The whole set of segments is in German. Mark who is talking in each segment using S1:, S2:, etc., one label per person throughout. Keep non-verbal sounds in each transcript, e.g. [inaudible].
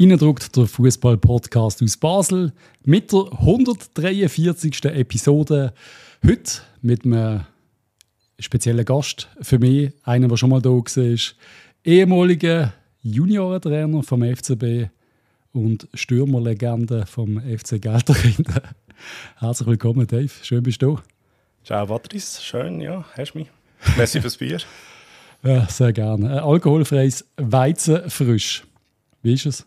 S1: Innendruckt der Fußball-Podcast aus Basel mit der 143. Episode. Heute mit einem speziellen Gast für mich, einer, der schon mal da war, ehemaliger Juniorentrainer vom FCB und Stürmerlegende vom FC Gelterkinden. [laughs] Herzlich willkommen, Dave. Schön, bist du da.
S2: Ciao, Patrice. Schön, ja, hast mich. Merci fürs Bier.
S1: [laughs] Ja, sehr gerne. Ein alkoholfreies Weizenfrisch. Wie ist es?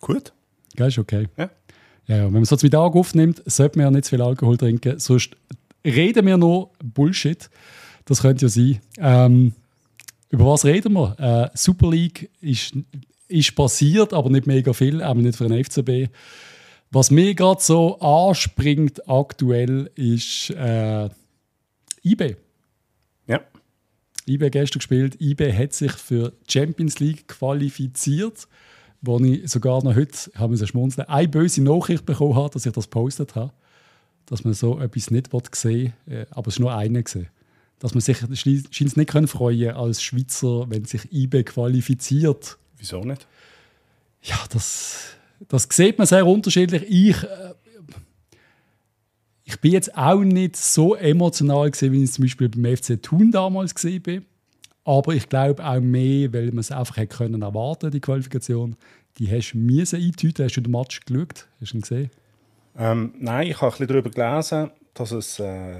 S1: Gut. Ja, ist okay. Ja. Ja, Wenn man so jetzt wieder aufnimmt, sollte man ja nicht zu viel Alkohol trinken, sonst reden wir nur Bullshit. Das könnte ja sein. Ähm, über was reden wir? Äh, Super League ist, ist passiert, aber nicht mega viel, aber nicht für den FCB. Was mir gerade so anspringt aktuell ist äh, IB. Ja. IB gestern gespielt. IB hat sich für Champions League qualifiziert wo ich sogar noch heute, ich habe schmunzeln, eine böse Nachricht bekommen habe, dass ich das gepostet habe, dass man so etwas nicht sehen will, äh, aber es ist nur einer. Gewesen. Dass man sich scheint nicht können freuen als Schweizer, wenn sich IB qualifiziert. Wieso nicht? Ja, das, das sieht man sehr unterschiedlich. Ich, äh, ich bin jetzt auch nicht so emotional, gewesen, wie ich zum Beispiel beim FC Thun damals gesehen war. Aber ich glaube auch mehr, weil man es einfach hätte können erwarten, die Qualifikation. Die hast du müssen eintüten. Hast du den Match geschaut? Hast du ihn gesehen?
S2: Ähm, nein, ich habe ein bisschen darüber gelesen, dass es äh,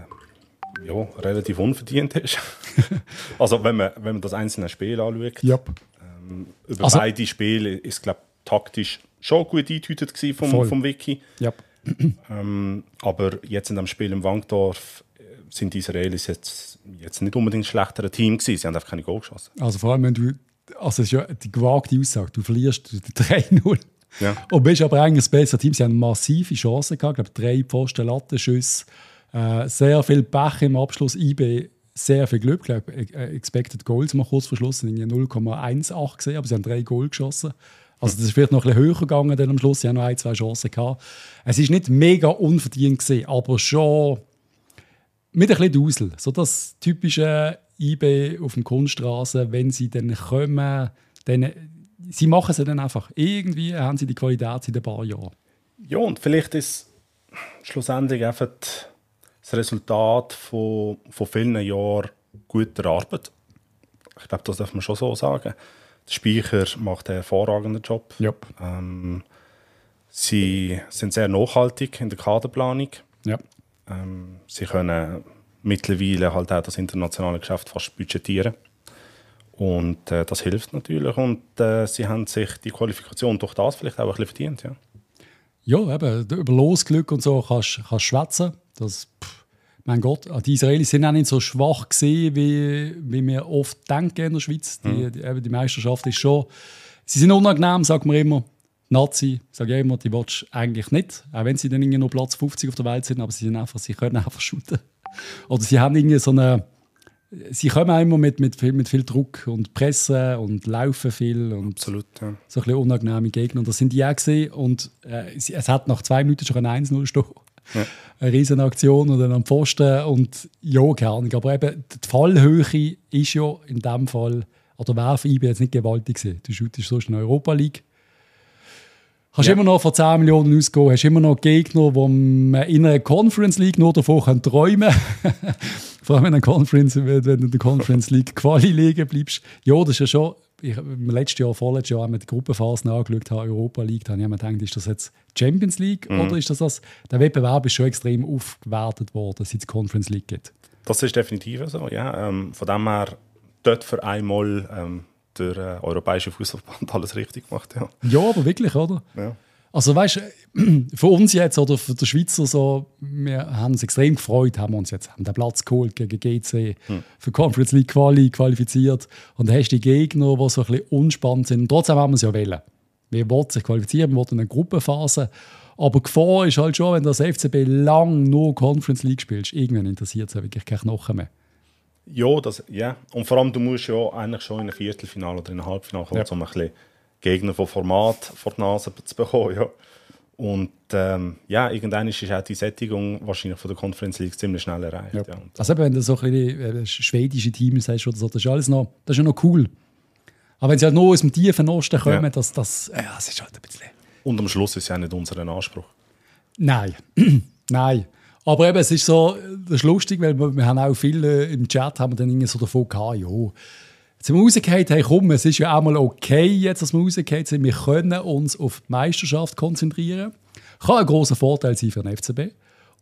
S2: ja, relativ unverdient ist. [laughs] also wenn man, wenn man das einzelne Spiel anschaut. Yep. Ähm, über also, beide Spiele ist glaube taktisch schon gut eingetütet vom, vom Wiki. Yep. ähm, aber jetzt in dem Spiel im Wangdorf sind die Israelis jetzt, jetzt nicht unbedingt ein schlechterer Team gewesen. Sie haben einfach keine Goal geschossen.
S1: Also vor allem, wenn du, also es ist ja die gewagte Aussage, du verlierst 3-0. [laughs] Ja. Und bist aber eigentlich ein besseres Team. Sie haben massive Chancen gehabt. Ich glaube, drei Pfosten, Lattenschüsse, äh, sehr viel Pech im Abschluss. IB sehr viel Glück. Ich glaube, e-, Expected Goals mal kurz verschlossen, in 0,18 gesehen, aber sie haben drei Goal geschossen. Also das ist vielleicht noch ein bisschen höher gegangen dann am Schluss. Sie haben noch ein, zwei Chancen gehabt. Es ist nicht mega unverdient gesehen, aber schon mit ein bisschen Dusel. So das typische IB auf dem Kunststraße, wenn sie dann kommen, dann, sie machen es dann einfach. Irgendwie haben sie die Qualität seit ein paar Jahren.
S2: Ja, und vielleicht ist schlussendlich einfach das Resultat von, von vielen Jahren guter Arbeit. Ich glaube, das darf man schon so sagen. Der Speicher macht einen hervorragenden Job. Yep. Ähm, sie sind sehr nachhaltig in der Kaderplanung. Yep. Ähm, sie können mittlerweile halt auch das internationale Geschäft fast budgetieren. Und äh, das hilft natürlich. Und äh, sie haben sich die Qualifikation durch das vielleicht auch ein bisschen verdient.
S1: Ja, ja eben. Über Losglück und so kannst du schwätzen. Das, pff, mein Gott, die Israelis sind auch nicht so schwach gesehen, wie, wie wir oft denken in der Schweiz. Die, mhm. die, eben, die Meisterschaft ist schon. Sie sind unangenehm, sagt man immer. Nazi, sage ich immer, die Watch eigentlich nicht. Auch wenn sie dann irgendwie nur Platz 50 auf der Welt sind, aber sie, sind einfach, sie können einfach shooten. Oder sie haben irgendwie so eine. Sie kommen auch immer mit, mit, viel, mit viel Druck und Presse und laufen viel. Und Absolut, ja. So ein bisschen unangenehme Gegner. Und das sind die auch gesehen. Und äh, es hat nach zwei Minuten schon ein 1-0 stehen. Ja. Eine riesen Aktion und dann am Pfosten. Und ja, keine Ahnung. Aber eben, die Fallhöhe ist ja in dem Fall, oder wäre für IB jetzt nicht gewaltig gewesen. Du shootest sonst in der Europa League Hast ja. immer noch von 10 Millionen ausgegeben, hast immer noch Gegner, die äh, in einer Conference League nur davon träumen können. [laughs] Vor allem in der Conference, wenn du in der Conference League Quali liegen bleibst. Ja, das ist ja schon, ich, im letzten Jahr, vorletztes Jahr, haben wir die Gruppenphasen angeschaut, habe, Europa League, da habe ich mir gedacht, ist das jetzt Champions League mhm. oder ist das das? Der Wettbewerb ist schon extrem aufgewertet worden, seit es Conference League gibt.
S2: Das ist definitiv so, ja. Ähm, von dem her, dort für einmal ähm, der äh, Europäische Fußballverband alles richtig gemacht. Ja,
S1: ja aber wirklich, oder? Ja. Also weißt du, äh, für [clears throat] uns jetzt oder für die Schweizer so, wir haben uns extrem gefreut, haben uns jetzt haben den Platz geholt gegen GC, hm. für Conference League Quali qualifiziert und dann hast du die Gegner, die so ein bisschen unspannend sind. Und trotzdem haben wir es ja wollen. Wir wollten sich qualifizieren, wir wollten eine Gruppenphase. Aber Gefahr ist halt schon, wenn du als FCB lang nur Conference League spielst, irgendwann interessiert es ja wirklich kein Knochen mehr.
S2: Ja, das, ja. Und vor allem, du musst ja eigentlich schon in ein Viertelfinale oder in ein Halbfinale kommen, ja. um ein bisschen Gegner von Format vor die Nase zu bekommen. Ja. Und ähm, ja, irgendwann ist auch die Sättigung wahrscheinlich von der Conference League ziemlich schnell erreicht. Ja. Ja.
S1: Also wenn du so ein bisschen, äh, schwedische Teams hast oder so, das ist alles noch, das ist ja noch cool. Aber wenn sie halt noch aus dem tiefen Osten kommen, ja. das, das, äh, das ist halt ein bisschen...
S2: Und am Schluss ist es ja nicht unser Anspruch.
S1: Nein. [clears throat] Nein. Aber eben, es ist so, das ist lustig, weil wir, wir haben auch viele äh, im Chat haben wir dann irgendwie so davon gehabt, ja, zum sind wir hey komm, es ist ja auch mal okay jetzt, dass wir rausgefallen sind, wir können uns auf die Meisterschaft konzentrieren. Kann ein großer Vorteil sein für den FCB.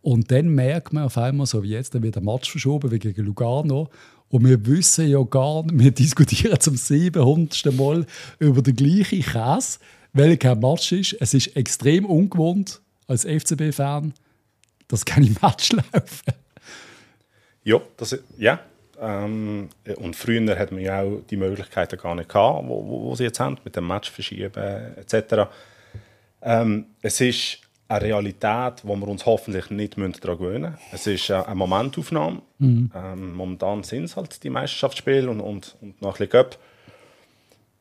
S1: Und dann merkt man auf einmal, so wie jetzt, dann wird der Match verschoben wie gegen Lugano. Und wir wissen ja gar nicht, wir [laughs] diskutieren zum 700. Mal über den gleichen Käse, weil kein Match ist. Es ist extrem ungewohnt als FCB-Fan dass keine Match laufen.
S2: Ja, das, ja. Ähm, und früher hat man ja auch die Möglichkeiten gar nicht gehabt, wo, wo, wo sie jetzt haben, mit dem Match verschieben etc. Ähm, es ist eine Realität, wo wir uns hoffentlich nicht daran gewöhnen müssen. Es ist äh, eine Momentaufnahme. Mhm. Ähm, momentan sind es halt die Meisterschaftsspiele und, und, und noch ein bisschen Cup.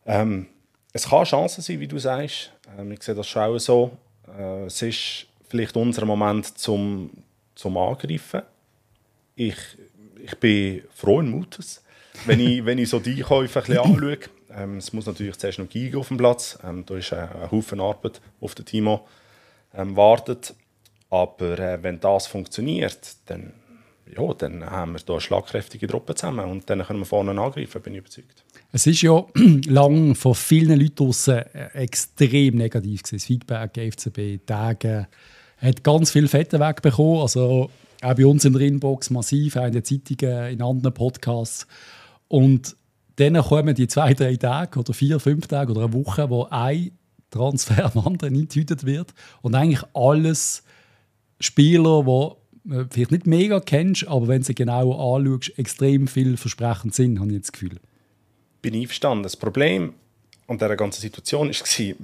S2: Ähm, es kann Chancen sein, wie du sagst. Ähm, ich sehe das schon auch so. Äh, es ist vielleicht unser Moment zum, zum Angreifen. Ich, ich bin frohen Mutes, wenn ich, wenn ich so die Einkäufe ein bisschen anschaue. Ähm, es muss natürlich zuerst noch Giga auf dem Platz. Ähm, da ist äh, ein Haufen Arbeit auf den Timo ähm, wartet. Aber äh, wenn das funktioniert, dann, ja, dann haben wir hier eine schlagkräftige Truppe zusammen und dann können wir vorne angreifen, bin ich überzeugt.
S1: Es ist ja [clears throat] lang von vielen Leuten draussen äh, extrem negativ gewesen. Das Feedback FCB Tage hat ganz viel Fette wegbekommen. Also auch bei uns in der Inbox massiv, auch in den Zeitungen, in anderen Podcasts. Und dann kommen die zwei, drei Tage oder vier, fünf Tage oder eine Woche, wo ein Transfer am anderen eingetütet wird und eigentlich alles Spieler, die äh, vielleicht nicht mega kennst, aber wenn du sie genau anschaust, extrem vielversprechend sind, habe ich jetzt das Gefühl. Bin
S2: einverstanden. Das Problem an dieser ganzen Situation war,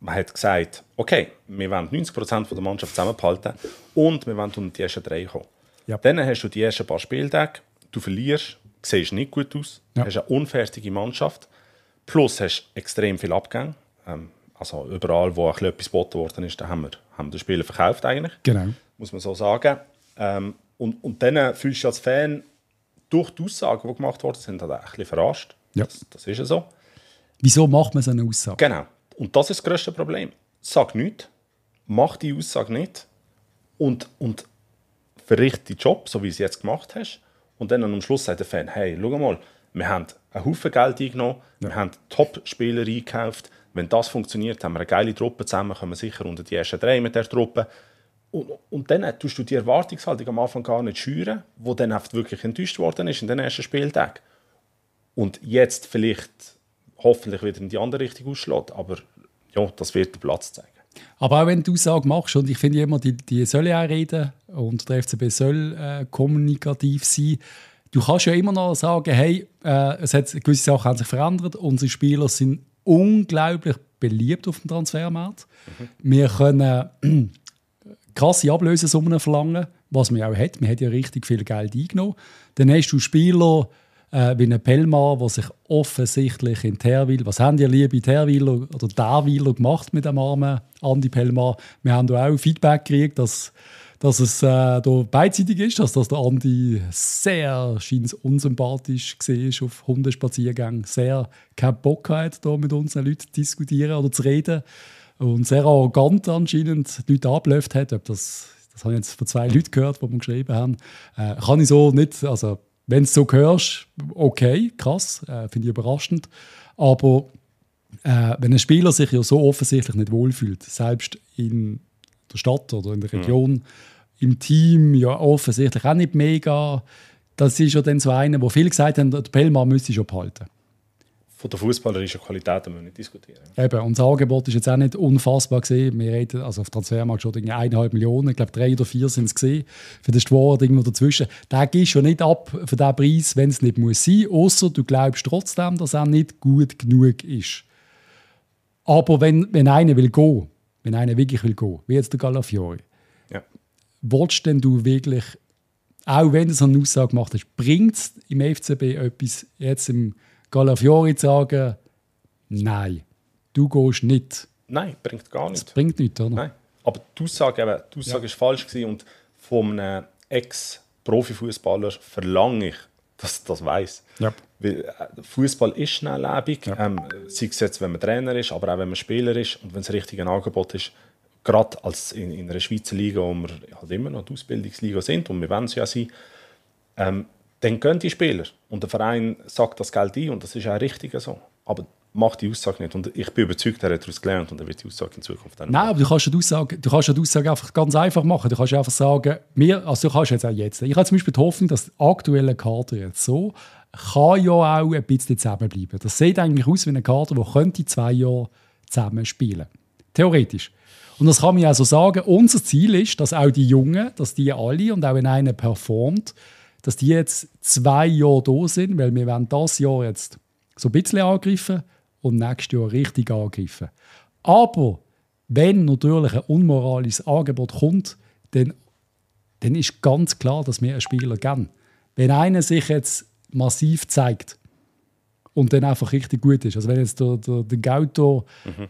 S2: man hat gesagt, okay, wir wollen 90% der Mannschaft zusammenhalten und wir wollen unter die ersten drei kommen. Ja. Dann hast du die ersten paar Spieltage, du verlierst, siehst nicht gut aus, ja. hast eine unfertige Mannschaft, plus hast extrem viel Abgang. Ähm, also überall, wo ein etwas geboten worden ist, da haben wir, haben wir den Spieler verkauft eigentlich. Genau. Muss man so sagen. Ähm, und, und dann äh, fühlst du als Fan durch die Aussagen, die gemacht worden sind, ein bisschen verarscht. Ja. Das, das ist ja so.
S1: Wieso macht man so eine Aussage?
S2: Genau, und das ist das grösste Problem. Sag nichts, mach die Aussage nicht und, und verrichte den Job, so wie du es jetzt gemacht hast. Und dann am Schluss sagt der Fan, hey, schau mal, wir haben einen Haufen Geld eingenommen, ja. wir haben Top-Spieler eingekauft. Wenn das funktioniert, haben wir eine geile Truppe zusammen, können wir sicher unter die ersten drei mit der Truppe. Und, und dann tust du die Erwartungshaltung am Anfang gar nicht schüren, wo dann wirklich enttäuscht worden ist in den ersten Spieltag. Und jetzt vielleicht hoffentlich wieder in die andere Richtung ausschlägt. Aber ja, das wird der Platz zeigen.
S1: Aber auch wenn du Aussage machst, und ich finde immer, die, die sollen auch reden und der FCB soll äh, kommunikativ sein, du kannst ja immer noch sagen, hey, äh, es hat, gewisse Sachen haben sich verändert, unsere Spieler sind unglaublich beliebt auf dem Transfermarkt. Mhm. Wir können äh, [clears throat] krasse Ablösesummen verlangen, was man auch hat. Man hat ja richtig viel Geld eingenommen. Dann hast du Spieler, äh, wie ein Pellmar, der sich offensichtlich in Terwil, was haben die liebe Terwiler oder Darwiler gemacht mit dem armen Andi Pellmar? Wir haben da auch Feedback gekriegt, dass dass es äh, da beidseitig ist, dass, dass der Andi sehr unsympathisch war auf Hundespaziergängen, sehr keinen Bock hat, da mit unseren Leuten zu diskutieren oder zu reden und sehr arrogant anscheinend die Leute abläuft hat. Ob das, das habe ich jetzt von zwei Leuten gehört, die mir geschrieben haben. Äh, kann ich so nicht, also wenn du es so hörst, okay, krass, äh, finde ich überraschend. Aber äh, wenn ein Spieler sich ja so offensichtlich nicht wohlfühlt, selbst in der Stadt oder in der mhm. Region, mhm. im Team ja offensichtlich auch nicht mega, das ist ja dann so einer, wo viele gesagt haben, der Pellmann müsste schon behalten
S2: von der fußballerischen Qualität müssen wir nicht diskutieren.
S1: Eben, und das Angebot ist jetzt auch nicht unfassbar gesehen. Wir reden also auf Transfermarkt schon irgendwie eineinhalb Millionen, ich glaube drei oder vier sind es gesehen. Für das Steward irgendwo dazwischen. Der gibst schon nicht ab für den Preis, wenn es nicht muss sein. Außer du glaubst trotzdem, dass er nicht gut genug ist. Aber wenn, wenn einer will gehen, wenn einer wirklich will gehen, wie jetzt der Galafiori, ja. willst denn du wirklich, auch wenn du so eine Aussage gemacht hast, bringt es im FCB etwas jetzt im Galafiori zu sagen, nein, du gehst nicht.
S2: Nein, bringt gar nichts. Das
S1: bringt nichts, oder? Nein.
S2: Aber die Aussage, eben, die Aussage ja. falsch gewesen und von einem Ex-Profifußballer verlange ich, dass das weiß. Ja. Äh, Fußball ist schnelllebig, ja. ähm, sei es jetzt, wenn man Trainer ist, aber auch wenn man Spieler ist und wenn es richtig ein Angebot ist, gerade als in, in einer Schweizer Liga, wo wir halt immer noch die Ausbildungsliga sind und wir wollen es ja sein, ähm, dann gehen die Spieler. Und der Verein sagt das Geld ein und das ist auch richtig so. Aber macht die Aussage nicht. Und ich bin überzeugt, er hat daraus gelernt und er wird die Aussage in Zukunft
S1: dann Nein, aber du kannst, die Aussage, du kannst die Aussage einfach ganz einfach machen. Du kannst einfach sagen, wir, also du kannst jetzt auch jetzt. Ich habe zum Beispiel die Hoffnung, dass die aktuelle Kader jetzt so kann ja auch ein bisschen zusammenbleiben. Das sieht eigentlich aus wie ein Kader, der könnte zwei Jahre zusammen spielen. Theoretisch. Und das kann man ja so sagen. Unser Ziel ist, dass auch die Jungen, dass die alle und auch wenn einer performt, dass die jetzt zwei Jahre da sind, weil wir werden das Jahr jetzt so ein bisschen angreifen und nächstes Jahr richtig angreifen. Aber wenn natürlich ein unmoralisches Angebot kommt, dann, dann ist ganz klar, dass wir einen Spieler geben. Wenn einer sich jetzt massiv zeigt und dann einfach richtig gut ist, also wenn jetzt der, der, der Gauto mhm.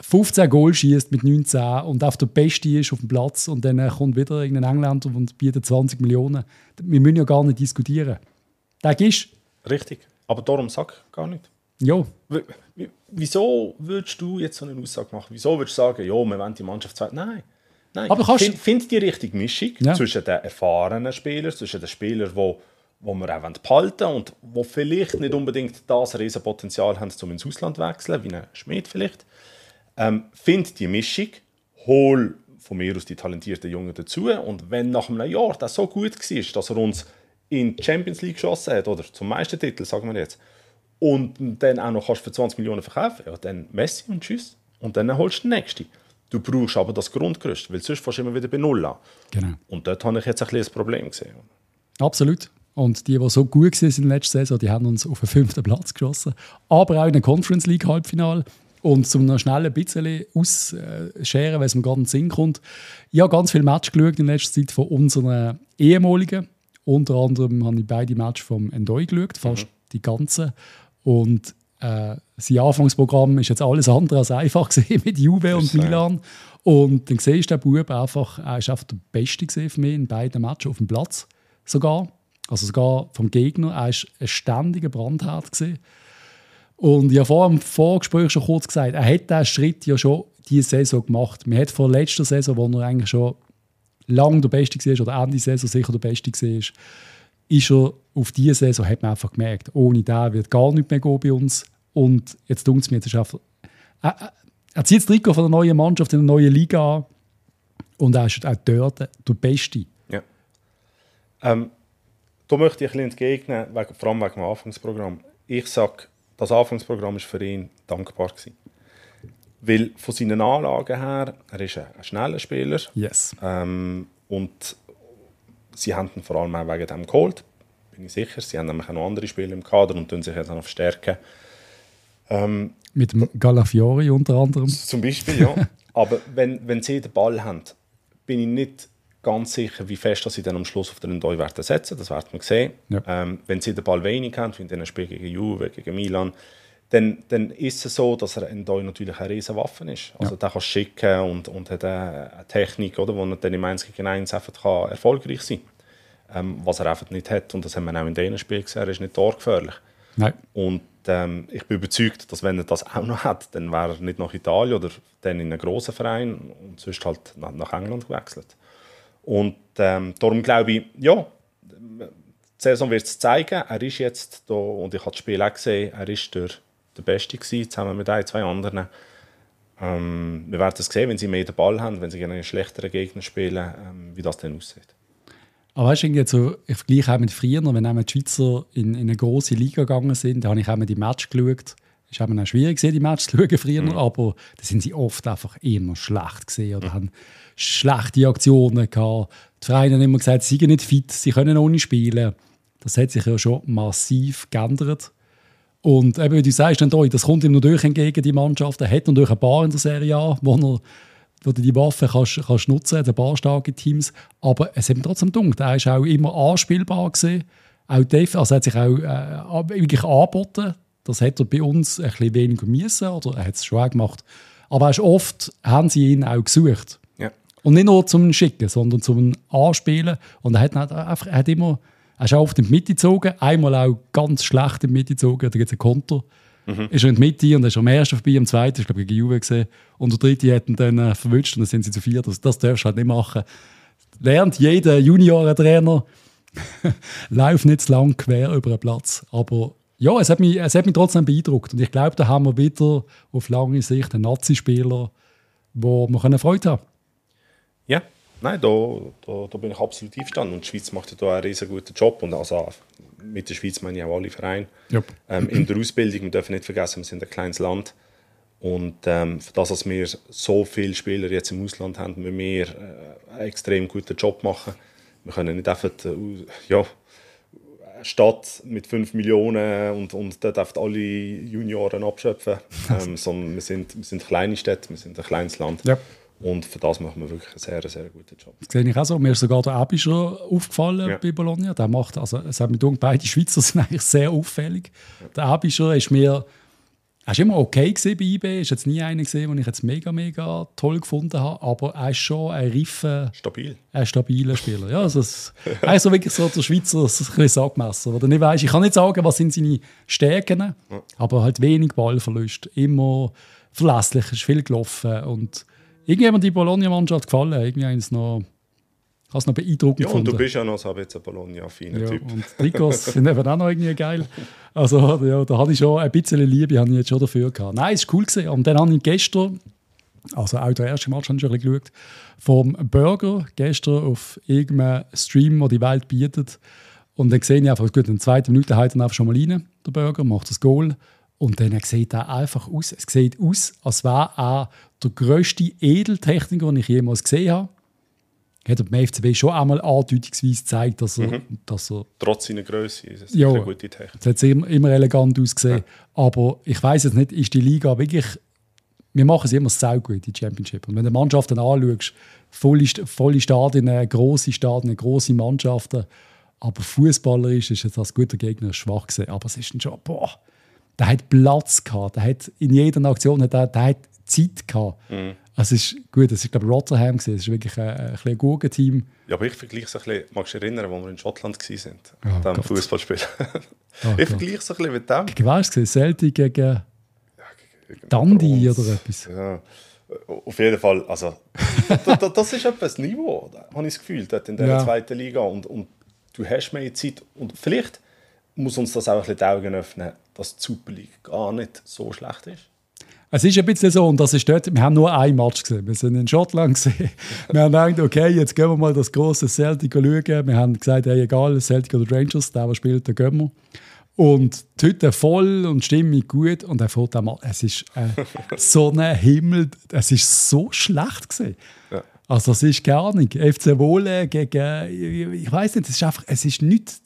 S1: 15 Goal schießt mit 19 und auf der Beste ist auf dem Platz und dann äh, kommt wieder irgendein Engländer und bietet 20 Millionen. Wir müssen ja gar nicht diskutieren. Das ist.
S2: Richtig. Aber darum sag gar nicht. Ja. Wieso würdest du jetzt so eine Aussage machen? Wieso würdest du sagen, ja, wir wollen die Mannschaft zweit? Nein. Nein. Aber kannst find, find die richtige Mischung ja. zwischen den erfahrenen Spielern, zwischen den Spielern, die wo wir auch behalten wollen und wo vielleicht nicht unbedingt das Riesenpotenzial haben, um ins Ausland zu wechseln, wie ein Schmidt vielleicht, ähm, find die Mischung, hol von mir aus die talentierten Jungen dazu und wenn nach einem Jahr das so gut war, dass er uns in die Champions League geschossen hat oder zum meisten Titel, sagen wir jetzt, und dann auch noch kannst für 20 Millionen verkaufen, ja, dann Messi und tschüss. Und dann holst du den nächsten. Du brauchst aber das Grundgerüst, weil sonst fährst du immer wieder bei Null an. Genau. Und dort habe ich jetzt ein kleines Problem
S1: gesehen. Absolut. Und die, die so gut waren in der letzten Saison, die haben uns auf den fünften Platz geschossen. Aber auch in der Conference League Halbfinale und um noch schnell ein bisschen ausscheren, weil es mir gerade in den Sinn kommt. Ich habe ganz viele Matches geschaut in letzter Zeit von unseren ehemaligen. Unter anderem habe ich beide Matches vom Endoi geschaut, fast mhm. die ganzen. Und äh, sein Anfangsprogramm ist jetzt alles andere als einfach gesehen [laughs] mit Juve und Milan. Und dann siehst du den Bub einfach, er ist einfach der Beste für mich in beiden Matches auf dem Platz sogar. Also sogar vom Gegner. Er war ein ständiger Brandherd. Gewesen. Und ich habe vor dem Vorgespräch schon kurz gesagt, er hat diesen Schritt ja schon diese Saison gemacht. Man hat vor letzter Saison, wo er eigentlich schon lange der Beste war oder Ende Saison sicher der Beste war, ist er auf diese Saison, hat man einfach gemerkt, ohne den wird gar nicht mehr gehen bei uns. Und jetzt tut es mir, jetzt ist er, er, er zieht das Trikot von der neuen Mannschaft in der neuen Liga an und er ist auch dort der Beste.
S2: Ja. Ähm, da möchte ich ein bisschen entgegnen, vor allem wegen dem Anfangsprogramm. Ich sage, das Anfangsprogramm war für ihn dankbar. Gewesen. Weil von seinen Anlagen her, er ist ein, schneller Spieler. Yes. Ähm, und sie haben ihn vor allem auch wegen dem geholt, bin ich sicher. Sie haben nämlich auch noch andere Spieler im Kader und tun sich jetzt auch noch stärken. Ähm,
S1: Mit dem Galafiori unter anderem. Zum Beispiel, ja.
S2: [laughs] Aber wenn, wenn sie den Ball haben, bin ich nicht ganz sicher, wie fest dass sie dann am Schluss auf den Ndoi werden setzen. Das werden wir sehen. Ja. Ähm, wenn sie den Ball wenig haben, wie in diesem Spiel gegen Juve, gegen Milan, dann, dann ist es so, dass er Endoi natürlich eine riesige Waffe ist. Also ja. der kann schicken und, und hat eine Technik, oder, wo er dann im 1 gegen 1 einfach kann erfolgreich sein kann. Ähm, was er einfach nicht hat. Und das haben wir auch in diesem Spiel gesehen. Er ist nicht torgefährlich. Nein. Und ähm, ich bin überzeugt, dass wenn er das auch noch hat, dann wäre er nicht nach Italien oder dann in einen grossen Verein und sonst halt nach, nach England gewechselt. Und ähm, darum glaube ich, ja, die Saison wird es zeigen. Er ist jetzt da und ich habe das Spiel auch gesehen, er ist der, der Beste gewesen, zusammen mit ein, zwei anderen. Ähm, wir werden es sehen, wenn sie mehr den Ball haben, wenn sie gegen einen schlechteren Gegner spielen, ähm, wie das dann aussieht.
S1: Aber weißt du, irgendwie so, ich vergleiche auch mit früher, wenn die Schweizer in, in, eine große Liga gegangen sind, da habe ich auch mal die Match geschaut. Es war auch schwierig, die Match zu schauen früher, mhm. aber da sind sie oft einfach immer schlecht gesehen oder mhm. haben schlechte Aktionen gehabt. Die Vereine haben immer gesagt, sie seien nicht fit, sie können ohne spielen. Das hat sich ja schon massiv geändert. Und eben, wie du sagst, dann, das kommt ihm natürlich entgegen, die Mannschaft. Er hat natürlich ein paar in der Serie A, wo, er, wo du die Waffen kannst, kannst nutzen kannst, ein paar starke Teams. Aber es hat ihm trotzdem gedacht, Er war auch immer anspielbar. Gewesen. Auch Dave, also hat sich auch äh, wirklich angeboten. Das hat er bei uns ein bisschen weniger müssen, oder er hat es schon auch gemacht. Aber er ist oft haben sie ihn auch gesucht. Und nicht nur zum Schicken, sondern zum Anspielen. Und er hat, einfach, er hat immer, er ist auch oft in die Mitte gezogen, einmal auch ganz schlecht in die Mitte gezogen, da gibt es einen Konter. Mhm. Ist er in die Mitte und dann ist er am ersten vorbei, am zweiten, ich glaube gegen Juve gesehen. Und der dritte hat ihn dann äh, verwünscht und dann sind sie zu viert. Also das darfst du halt nicht machen. Lernt jeder Junioren-Trainer, [laughs] lauf nicht zu lang quer über den Platz. Aber ja, es hat mich, es hat mich trotzdem beeindruckt. Und ich glaube, da haben wir wieder auf lange Sicht einen Nazi-Spieler, wo wir Freude haben können.
S2: Ja, nein, da, da, da bin ich absolut einverstanden. Und die Schweiz macht ja da einen riesen guten Job. Und also mit der Schweiz meine ich auch alle Vereine. Ja. Ähm, in der Ausbildung, wir dürfen nicht vergessen, wir sind ein kleines Land. Und ähm, für das, dass wir so viele Spieler jetzt im Ausland haben, müssen wir äh, einen extrem guten Job machen. Wir können nicht einfach äh, ja, eine Stadt mit 5 Millionen und, und dort dürfen alle Junioren abschöpfen, [laughs] ähm, sondern wir sind, wir sind kleine Städte, wir sind ein kleines Land. Ja. Und für das machen wir wirklich einen sehr, sehr guten
S1: Job. Das sehe ich auch so. Mir ist sogar der Abi schon aufgefallen ja. bei Bologna. Der macht, also, es hat mir gedacht, beide Schweizer [laughs] sind eigentlich sehr auffällig. Ja. Der Abi schon ist mir er war immer okay bei IB, ist jetzt nie einer gesehen, den ich jetzt mega, mega toll gefunden habe, aber er ist schon ein reifer, Stabil. ein stabiler Spieler. Ja, also es, er ist so wirklich so der Schweizer ein Sackmesser, wo du nicht ich kann nicht sagen, was sind seine Stärken, ja. aber halt wenig Ballverlust, immer verlässlich, ist viel gelaufen und Irgendjemand die Bologna-Mannschaft gefallen. Irgendeins noch. Hast noch beeindruckend Ja, und gefunden. du bist
S2: ja noch so ein Bologna-affiner ja, Typ. Und Trikots sind eben
S1: auch noch irgendwie geil. Also, ja, da hatte ich schon ein bisschen Liebe habe ich jetzt schon dafür gehabt. Nein, es war cool. Gewesen. Und dann habe ich gestern, also auch der erste Match, habe ich schon ein geschaut, vom Burger gestern auf irgendeinem Stream, der die Welt bietet. Und dann sehe ich einfach, gut, in der zweiten Minute haut er einfach schon mal rein, der Burger, macht das Goal. Und dann sieht er einfach aus. Es sieht aus, als wäre er der grösste Edeltechniker, den ich jemals gesehen habe. Hat er beim FCB schon einmal andeutungsweise gezeigt, dass er.
S2: Mhm. Dass er Trotz seiner Größe ist es ja, eine gute Technik. Es
S1: hat immer, immer elegant ausgesehen. Ja. Aber ich weiß jetzt nicht, ist die Liga wirklich. Wir machen es immer sehr gut, die Championship. Und wenn du die Mannschaften anschaust, volle, volle Stadien, äh, große Stadien, große Mannschaften, aber fußballerisch ist jetzt als guter Gegner schwach gewesen. Aber es ist schon, boah, der hat Platz gehabt. Der hat in jeder Aktion hat der, der hat Zeit gehabt. Mhm. Also es ist gut, das war glaube Rotherham, es ist wirklich äh, ein, ein, ein Team.
S2: Ja, aber ich vergleiche es ein bisschen, magst du dich erinnern, als wir in Schottland waren, oh, dem Fußballspiel? oh, [laughs] ich vergleiche es ein bisschen mit dem.
S1: Gegen was? Celtic gegen, ja, gegen Dundee oder etwas?
S2: Ja. Äh, auf jeden Fall, also, das, das ist etwas Niveau, habe ich das Gefühl, dort in der ja. zweiten Liga. Und, und du hast mehr Zeit und vielleicht muss uns das auch ein bisschen die Augen öffnen dass die Super League gar nicht so schlecht ist?
S1: Es ist ein bisschen so, und das ist dort, wir haben nur ein Match gesehen. Wir sind in Schottland gesehen. [laughs] Wir haben gedacht, okay, jetzt gehen wir mal das große Celtic schauen. Wir haben gesagt, hey, egal, Celtic oder Rangers, der, der spielt, da gehen wir. Und die Hütte voll und Stimme gut. Und er fährt mal, es ist äh, [laughs] so ein Himmel, es ist so schlecht gesehen. Ja. Also es ist gar nicht. FC Wohle gegen, ich weiß nicht, es ist einfach, es ist nichts,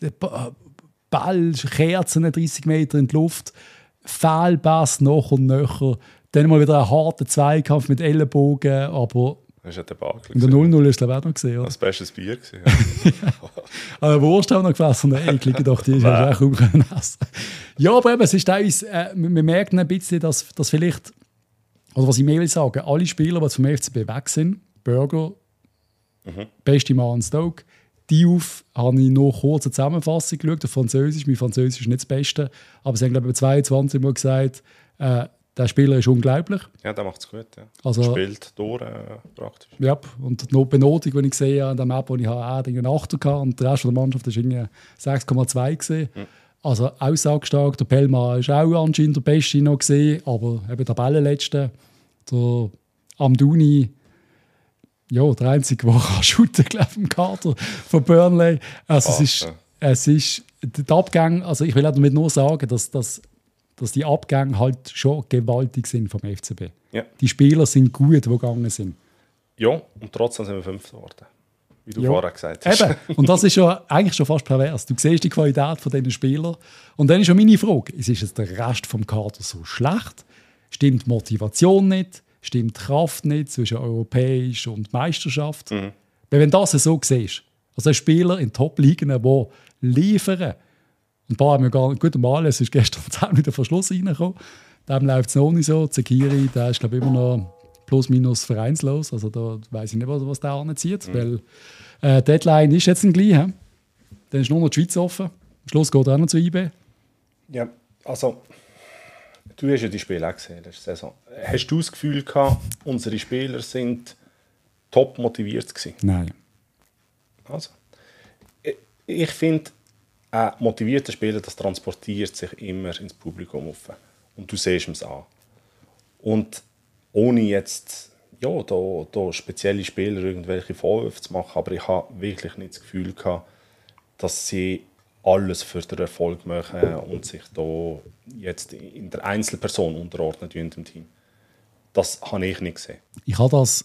S1: Ball, Kerzen 30 Meter in die Luft, Fehlpass noch und nöcher. Dann mal wieder ein harter Zweikampf mit Ellenbogen, aber
S2: das ist ja der Bakel. In der
S1: 0-0 ist es auch noch gesehen, Das
S2: beste Bier
S1: Aber [laughs] Wurst haben wir noch gefressen. ich liege doch, die hättest auch kaum können essen. Ja, aber eben, es ist uns, äh, wir merken ein bisschen, dass, dass vielleicht, oder was ich mehr will sagen, alle Spieler, die vom FCB weg sind, Burger, mhm. beste Mann Stoke, die auf habe ich noch kurz eine Zusammenfassung geschaut, auf Französisch. Mein Französisch ist nicht das Beste, aber sie haben, glaube ich, 22 Mal gesagt, äh, der Spieler ist unglaublich.
S2: Ja, der macht es gut. Ja. Also, Spielt
S1: durch, äh, praktisch. Ja, und die Benotung, die ich gesehen habe, an der Map, die ich auch eine 8 hatte, und der Rest der Mannschaft war 6,2 gesehen. Mhm. Also aussagenstark. Der Pelma war auch anscheinend der Beste noch gesehen, aber eben der Ballenletzte. Der Amduni ja, der Einzige, der shooten glaube im Kader von Burnley. Also Ach, es ist, es ist, die Abgänge, also ich will damit nur sagen, dass, dass, dass die Abgänge halt schon gewaltig sind vom FCB. Ja. Die Spieler sind gut, die gegangen sind.
S2: Ja, und trotzdem sind wir Fünfter geworden. Wie du ja. vorher gesagt hast. Eben. Und das
S1: ist ja eigentlich schon fast pervers. Du siehst die Qualität von diesen Spielern. Und dann ist ja meine Frage, ist jetzt der Rest vom Kader so schlecht? Stimmt die Motivation nicht? stimmt die Kraft nicht zwischen europäisch und Meisterschaft. Mhm. Weil wenn das so siehst, also Spieler in Top-Ligen, die liefern, ein paar haben wir gar nicht, gut, mal, es ist gestern [laughs] auch mit dem Verschluss reingekommen, dem läuft es noch nicht so. Zekiri, der ist, glaube ich, immer noch plus minus vereinslos. Also da weiß ich nicht, was, was der anzieht, mhm. weil äh, Deadline ist jetzt ein gleich. He? Dann ist nur noch die Schweiz offen. Am Schluss geht er auch noch zu IB.
S2: Ja, also Du hast ja die Spiele auch gesehen letzte Saison. Hast du das Gefühl gehabt, unsere Spieler sind top motiviert gewesen? Nein. Also, äh, ich finde, ein äh, motivierter Spieler, das transportiert sich immer ins Publikum auf. Und du siehst es an. Und ohne jetzt ja, da, da spezielle Spieler irgendwelche Vorwürfe zu machen, aber ich habe wirklich nicht das Gefühl gehabt, dass sie alles für den Erfolg machen und sich da jetzt in der Einzelperson unterordnen in dem Team. Das habe ich nicht gesehen.
S1: Ich habe das,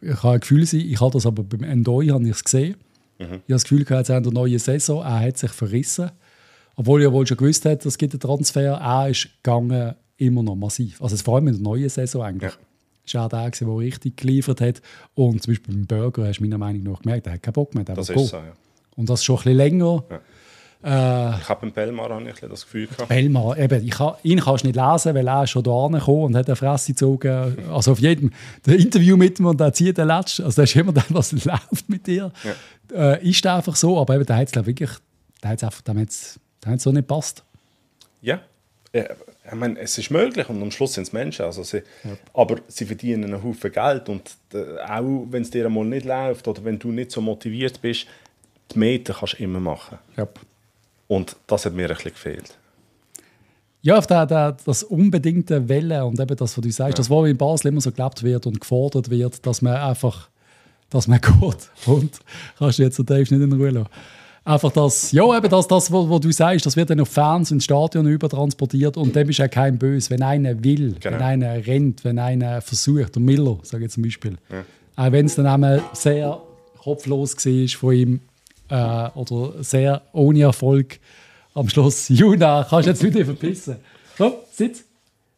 S1: ich habe ein Gefühl, ich habe das aber beim Endoi habe ich es gesehen. Mhm. Ich habe das Gefühl, jetzt haben eine neue Saison, er hat sich verrissen. Obwohl er wohl schon gewusst hat, es gibt einen Transfer, er ist gegangen, immer noch massiv. Also vor allem in der neuen Saison eigentlich. Ja ist auch der, der richtig geliefert hat. Und zum Beispiel beim Burger hast du meiner Meinung nach gemerkt, er hat keinen Bock mehr. das ist so, ja. Und das schon ein bisschen länger. Ja. Äh, ich habe beim Pelmar habe ich das Gefühl gehabt. Pelmar, eben, ich kann, ihn kannst du nicht lesen, weil er ist schon da gekommen und hat eine Fresse gezogen. Also auf jedem das Interview mit ihm und er zieht den letzten. Also das ist immer das, was läuft mit dir. Ja. Äh, ist einfach so, aber eben, der hat es wirklich, der hat es einfach, der hat's, der so nicht passt.
S2: Ja. ja ich meine, es ist möglich und am Schluss sind es Menschen. Also sie, ja. Aber sie verdienen einen Haufen Geld und äh, auch wenn es dir einmal nicht läuft oder wenn du nicht so motiviert bist, die Meter kannst du immer machen. Ja. Und das hat mir ein bisschen gefehlt.
S1: Ja, auf der, der, das unbedingte Welle und eben das, was du sagst, ja. das, was in Basel immer so gelebt wird und gefordert wird, dass man einfach, dass man geht. [laughs] Und kannst du jetzt den Dave nicht in Ruhe lassen. Einfach das, ja, eben das, das was, was du sagst, das wird dann auf Fans ins Stadion übertransportiert und dem ist ja kein Böse. Wenn einer will, genau. wenn einer rennt, wenn einer versucht, und Miller, sage ich zum Beispiel, ja. auch wenn es dann einmal sehr kopflos war von ihm, äh, oder sehr ohne Erfolg am Schluss. [laughs] Juna, kannst du jetzt wieder verpissen. So, sitz.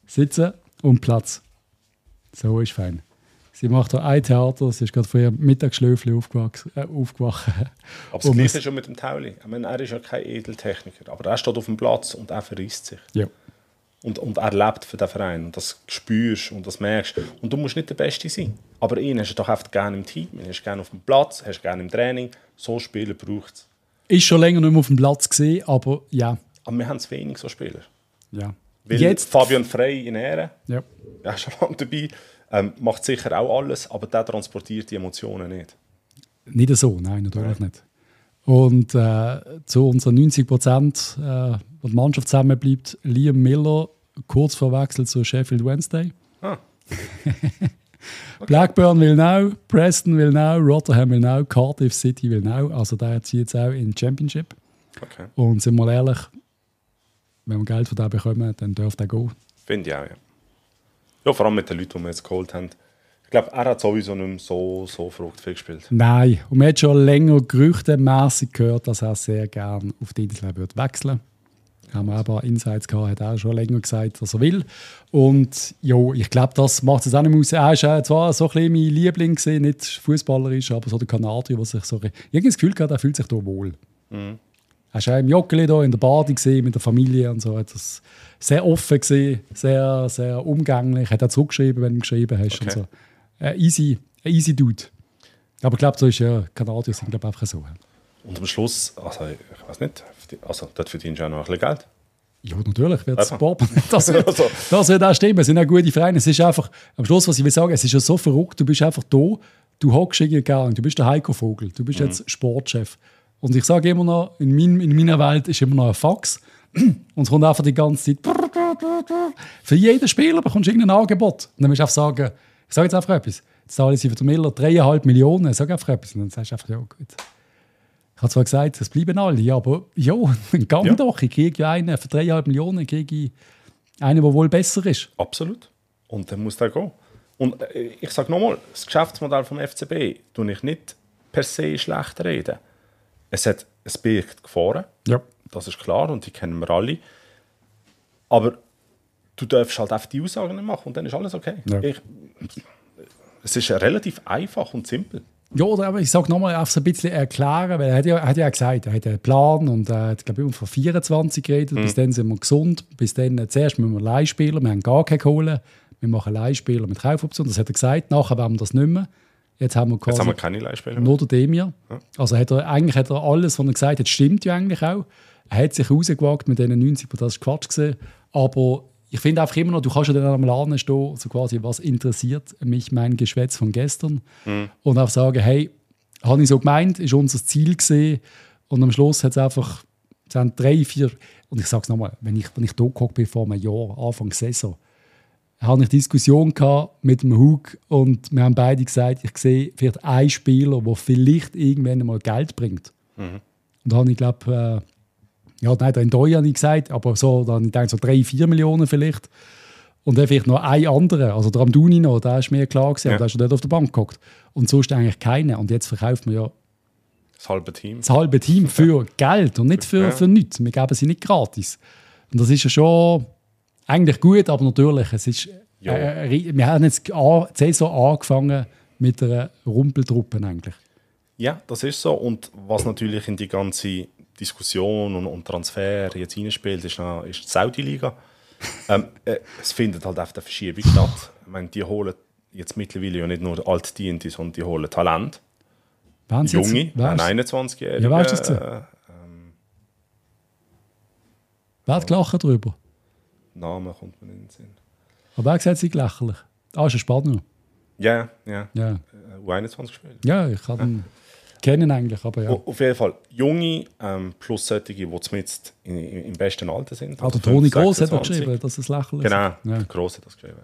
S1: Sitzen und Platz. So ist fein. Sie macht da ein Theater, sie ist gerade von ihrem Mittagsschläfchen aufgewacht. Äh, aufgewacht. Aber das Gleiche ist schon mit
S2: dem Tauli. Ich meine, er ist ja kein Edeltechniker, aber er steht auf dem Platz und er verreist sich. Ja. Und, und er lebt für den Verein. Und das spürst und das merkst. Und du musst nicht der Beste sein. Aber ihn hast du doch oft gerne im Team, ihn hast du gerne auf dem Platz, hast du gerne im Training. So Spieler braucht es.
S1: Ist schon länger nicht mehr auf dem Platz gesehen, aber ja.
S2: Aber wir haben zu wenig so Spieler.
S1: Ja. Weil Jetzt.
S2: Fabian Frey in Ehren, ja. er ist schon lange dabei, ähm, macht sicher auch alles, aber der transportiert die Emotionen nicht.
S1: Nicht so, nein, natürlich nein. nicht. Und äh, zu unseren 90 Prozent äh, wo die Mannschaft zusammenbleibt. Liam Miller, kurz verwechselt zu Sheffield Wednesday. Ah. Okay. [laughs] Blackburn will now, Preston will now, Rotherham will now, Cardiff City will now. Also der zieht jetzt auch in die Championship. Okay. Und sind wir ehrlich, wenn wir Geld von dem bekommen, dann dürfte er gehen.
S2: Finde ich auch, ja. Ja, vor allem mit den Leuten, die wir jetzt geholt haben. Ich glaube, er hat sowieso nicht mehr so, so verrückt viel gespielt.
S1: Nein, und man hat schon länger gerüchtemässig gehört, dass er sehr gerne auf die Insel würde wechseln würde haben wir auch ein paar Insights gehabt, hat auch schon länger gesagt, was er will. Und ja, ich glaube, das macht es auch nicht aus. Er ist äh, zwar so ein bisschen mein Liebling, gewesen, nicht fußballerisch, aber so der Kanadier, der sich so irgendwie das Gefühl hat, er fühlt sich da wohl. Mhm. Er war auch im Joggeli da in der Bade gesehen mit der Familie und so. Hat das sehr offen gesehen, sehr, sehr umgänglich. Hat auch zurückgeschrieben, wenn du geschrieben hast okay. und so. Ein äh, easy, ein easy Dude. Aber ich glaube, so ist ja Kanadier sind glaube einfach so.
S2: Und am Schluss, also weiß nicht, also dort verdienst du auch noch ein bisschen Geld.
S1: Ja, natürlich wird es Bob. Also. [laughs] Das wird, [laughs] also. das wird auch stimmen. Es sind auch gute Vereine. Es ist einfach, am Schluss, was ich will sagen, es ist ja so verrückt, du bist einfach da, du hockst in Gang, du bist der Heiko Vogel, du bist mhm. jetzt Sportchef. Und ich sage immer noch, in, mein, in, meiner Welt ist immer noch ein Fax. [clears throat] Und es kommt einfach die ganze Zeit. Für jeden Spieler bekommst du irgendein Angebot. Und dann musst du einfach sagen, ich sage jetzt einfach etwas. Jetzt zahlen sie für den Miller dreieinhalb Millionen. Sag einfach etwas. Und dann sagst du einfach, ja gut. Ich habe zwar gesagt, es bleiben alle, aber ja, dann [laughs] gang ja. doch. Ich kriege einen für 3,5 Millionen, kriege ich einen, der wohl besser ist. Absolut.
S2: Und dann muss der gehen. Und äh, ich sage
S1: nochmal, das Geschäftsmodell
S2: vom FCB tue ich nicht per se schlecht reden. Es, hat, es birgt Gefahren, ja. das ist klar und die kennen wir alle. Aber du darfst halt einfach die Aussagen nicht machen und dann ist alles okay. Ja. Ich, es ist relativ einfach und simpel.
S1: Ja, oder aber ich sage nochmal, auf so ein bisschen erklären, weil er hat ja, hat ja gesagt, er hat einen Plan und er hat, glaube ich, von 24 geredet. Mhm. Bis dann sind wir gesund, bis dann, äh, zuerst müssen wir Leihspieler, wir haben gar keine Kohle, wir machen Leihspieler mit Kaufoption, das hat er gesagt, nachher werden wir das nicht mehr. Jetzt haben wir quasi Jetzt haben wir keine Leihspieler Nur der Demir. Ja. Also hat er, eigentlich hat er alles, was er gesagt hat, stimmt ja eigentlich auch. Er hat sich rausgewagt mit diesen 90, aber das war Quatsch gewesen. Aber ich finde einfach immer noch, du kannst ja dann am Laden stehen, so quasi, was interessiert mich mein Geschwätz von gestern? Mhm. Und auch sagen, hey, habe ich so gemeint, ist unser Ziel gesehen. Und am Schluss hat es einfach, es haben drei, vier, und ich sage es nochmal, wenn ich, wenn ich da gehockt bin vor einem Jahr, Anfang Saison, hatte ich Diskussion gehabt mit dem Hug und wir haben beide gesagt, ich sehe vielleicht einen Spieler, der vielleicht irgendwann mal Geld bringt. Mhm. Und da habe ich, glaube äh, ja, nein, den Doi habe ich gesagt, aber so, dann ich denke so 3, 4 Millionen vielleicht. Und dann vielleicht noch ein anderer, also der Amduni noch, der ist mir klar gewesen, ja. aber der ist schon dort auf der Bank gehockt. Und sonst eigentlich keiner. Und jetzt verkauft man ja
S2: das halbe Team.
S1: Das halbe Team für ja. Geld und nicht für, ja. für nichts. Wir geben sie nicht gratis. Und das ist ja schon eigentlich gut, aber natürlich, es ist, äh, äh wir haben jetzt die Saison angefangen mit einer Rumpeltruppe eigentlich.
S2: Ja, das ist so. Und was natürlich in die ganze Diskussion und, und Transfer jetzt reinspielt, ist, ist die Saudi-Liga. [laughs] ähm, äh, es findet halt auf der Verschiebung statt. Ich meine, die holen jetzt mittlerweile ja nicht nur Altdiente, sondern die holen Talent. Waren Junge, ein 21-Jähriger. Ja, weißt du Äh, ähm,
S1: Wer hat gelacht darüber?
S2: Name kommt mir nicht in den Sinn.
S1: Aber er gesagt, sie lächerlich. Ah, ist ein Spanier.
S2: Ja, ja. ja. Äh, U21 gespielt.
S1: Ja, ich habe kennen eigentlich, aber ja. O
S2: auf jeden Fall junge ähm, plus solche, die jetzt in, in, im besten Alter sind. Also, also Toni Gross hat das geschrieben, dass es lächeln Genau, ja. Gross hat das geschrieben.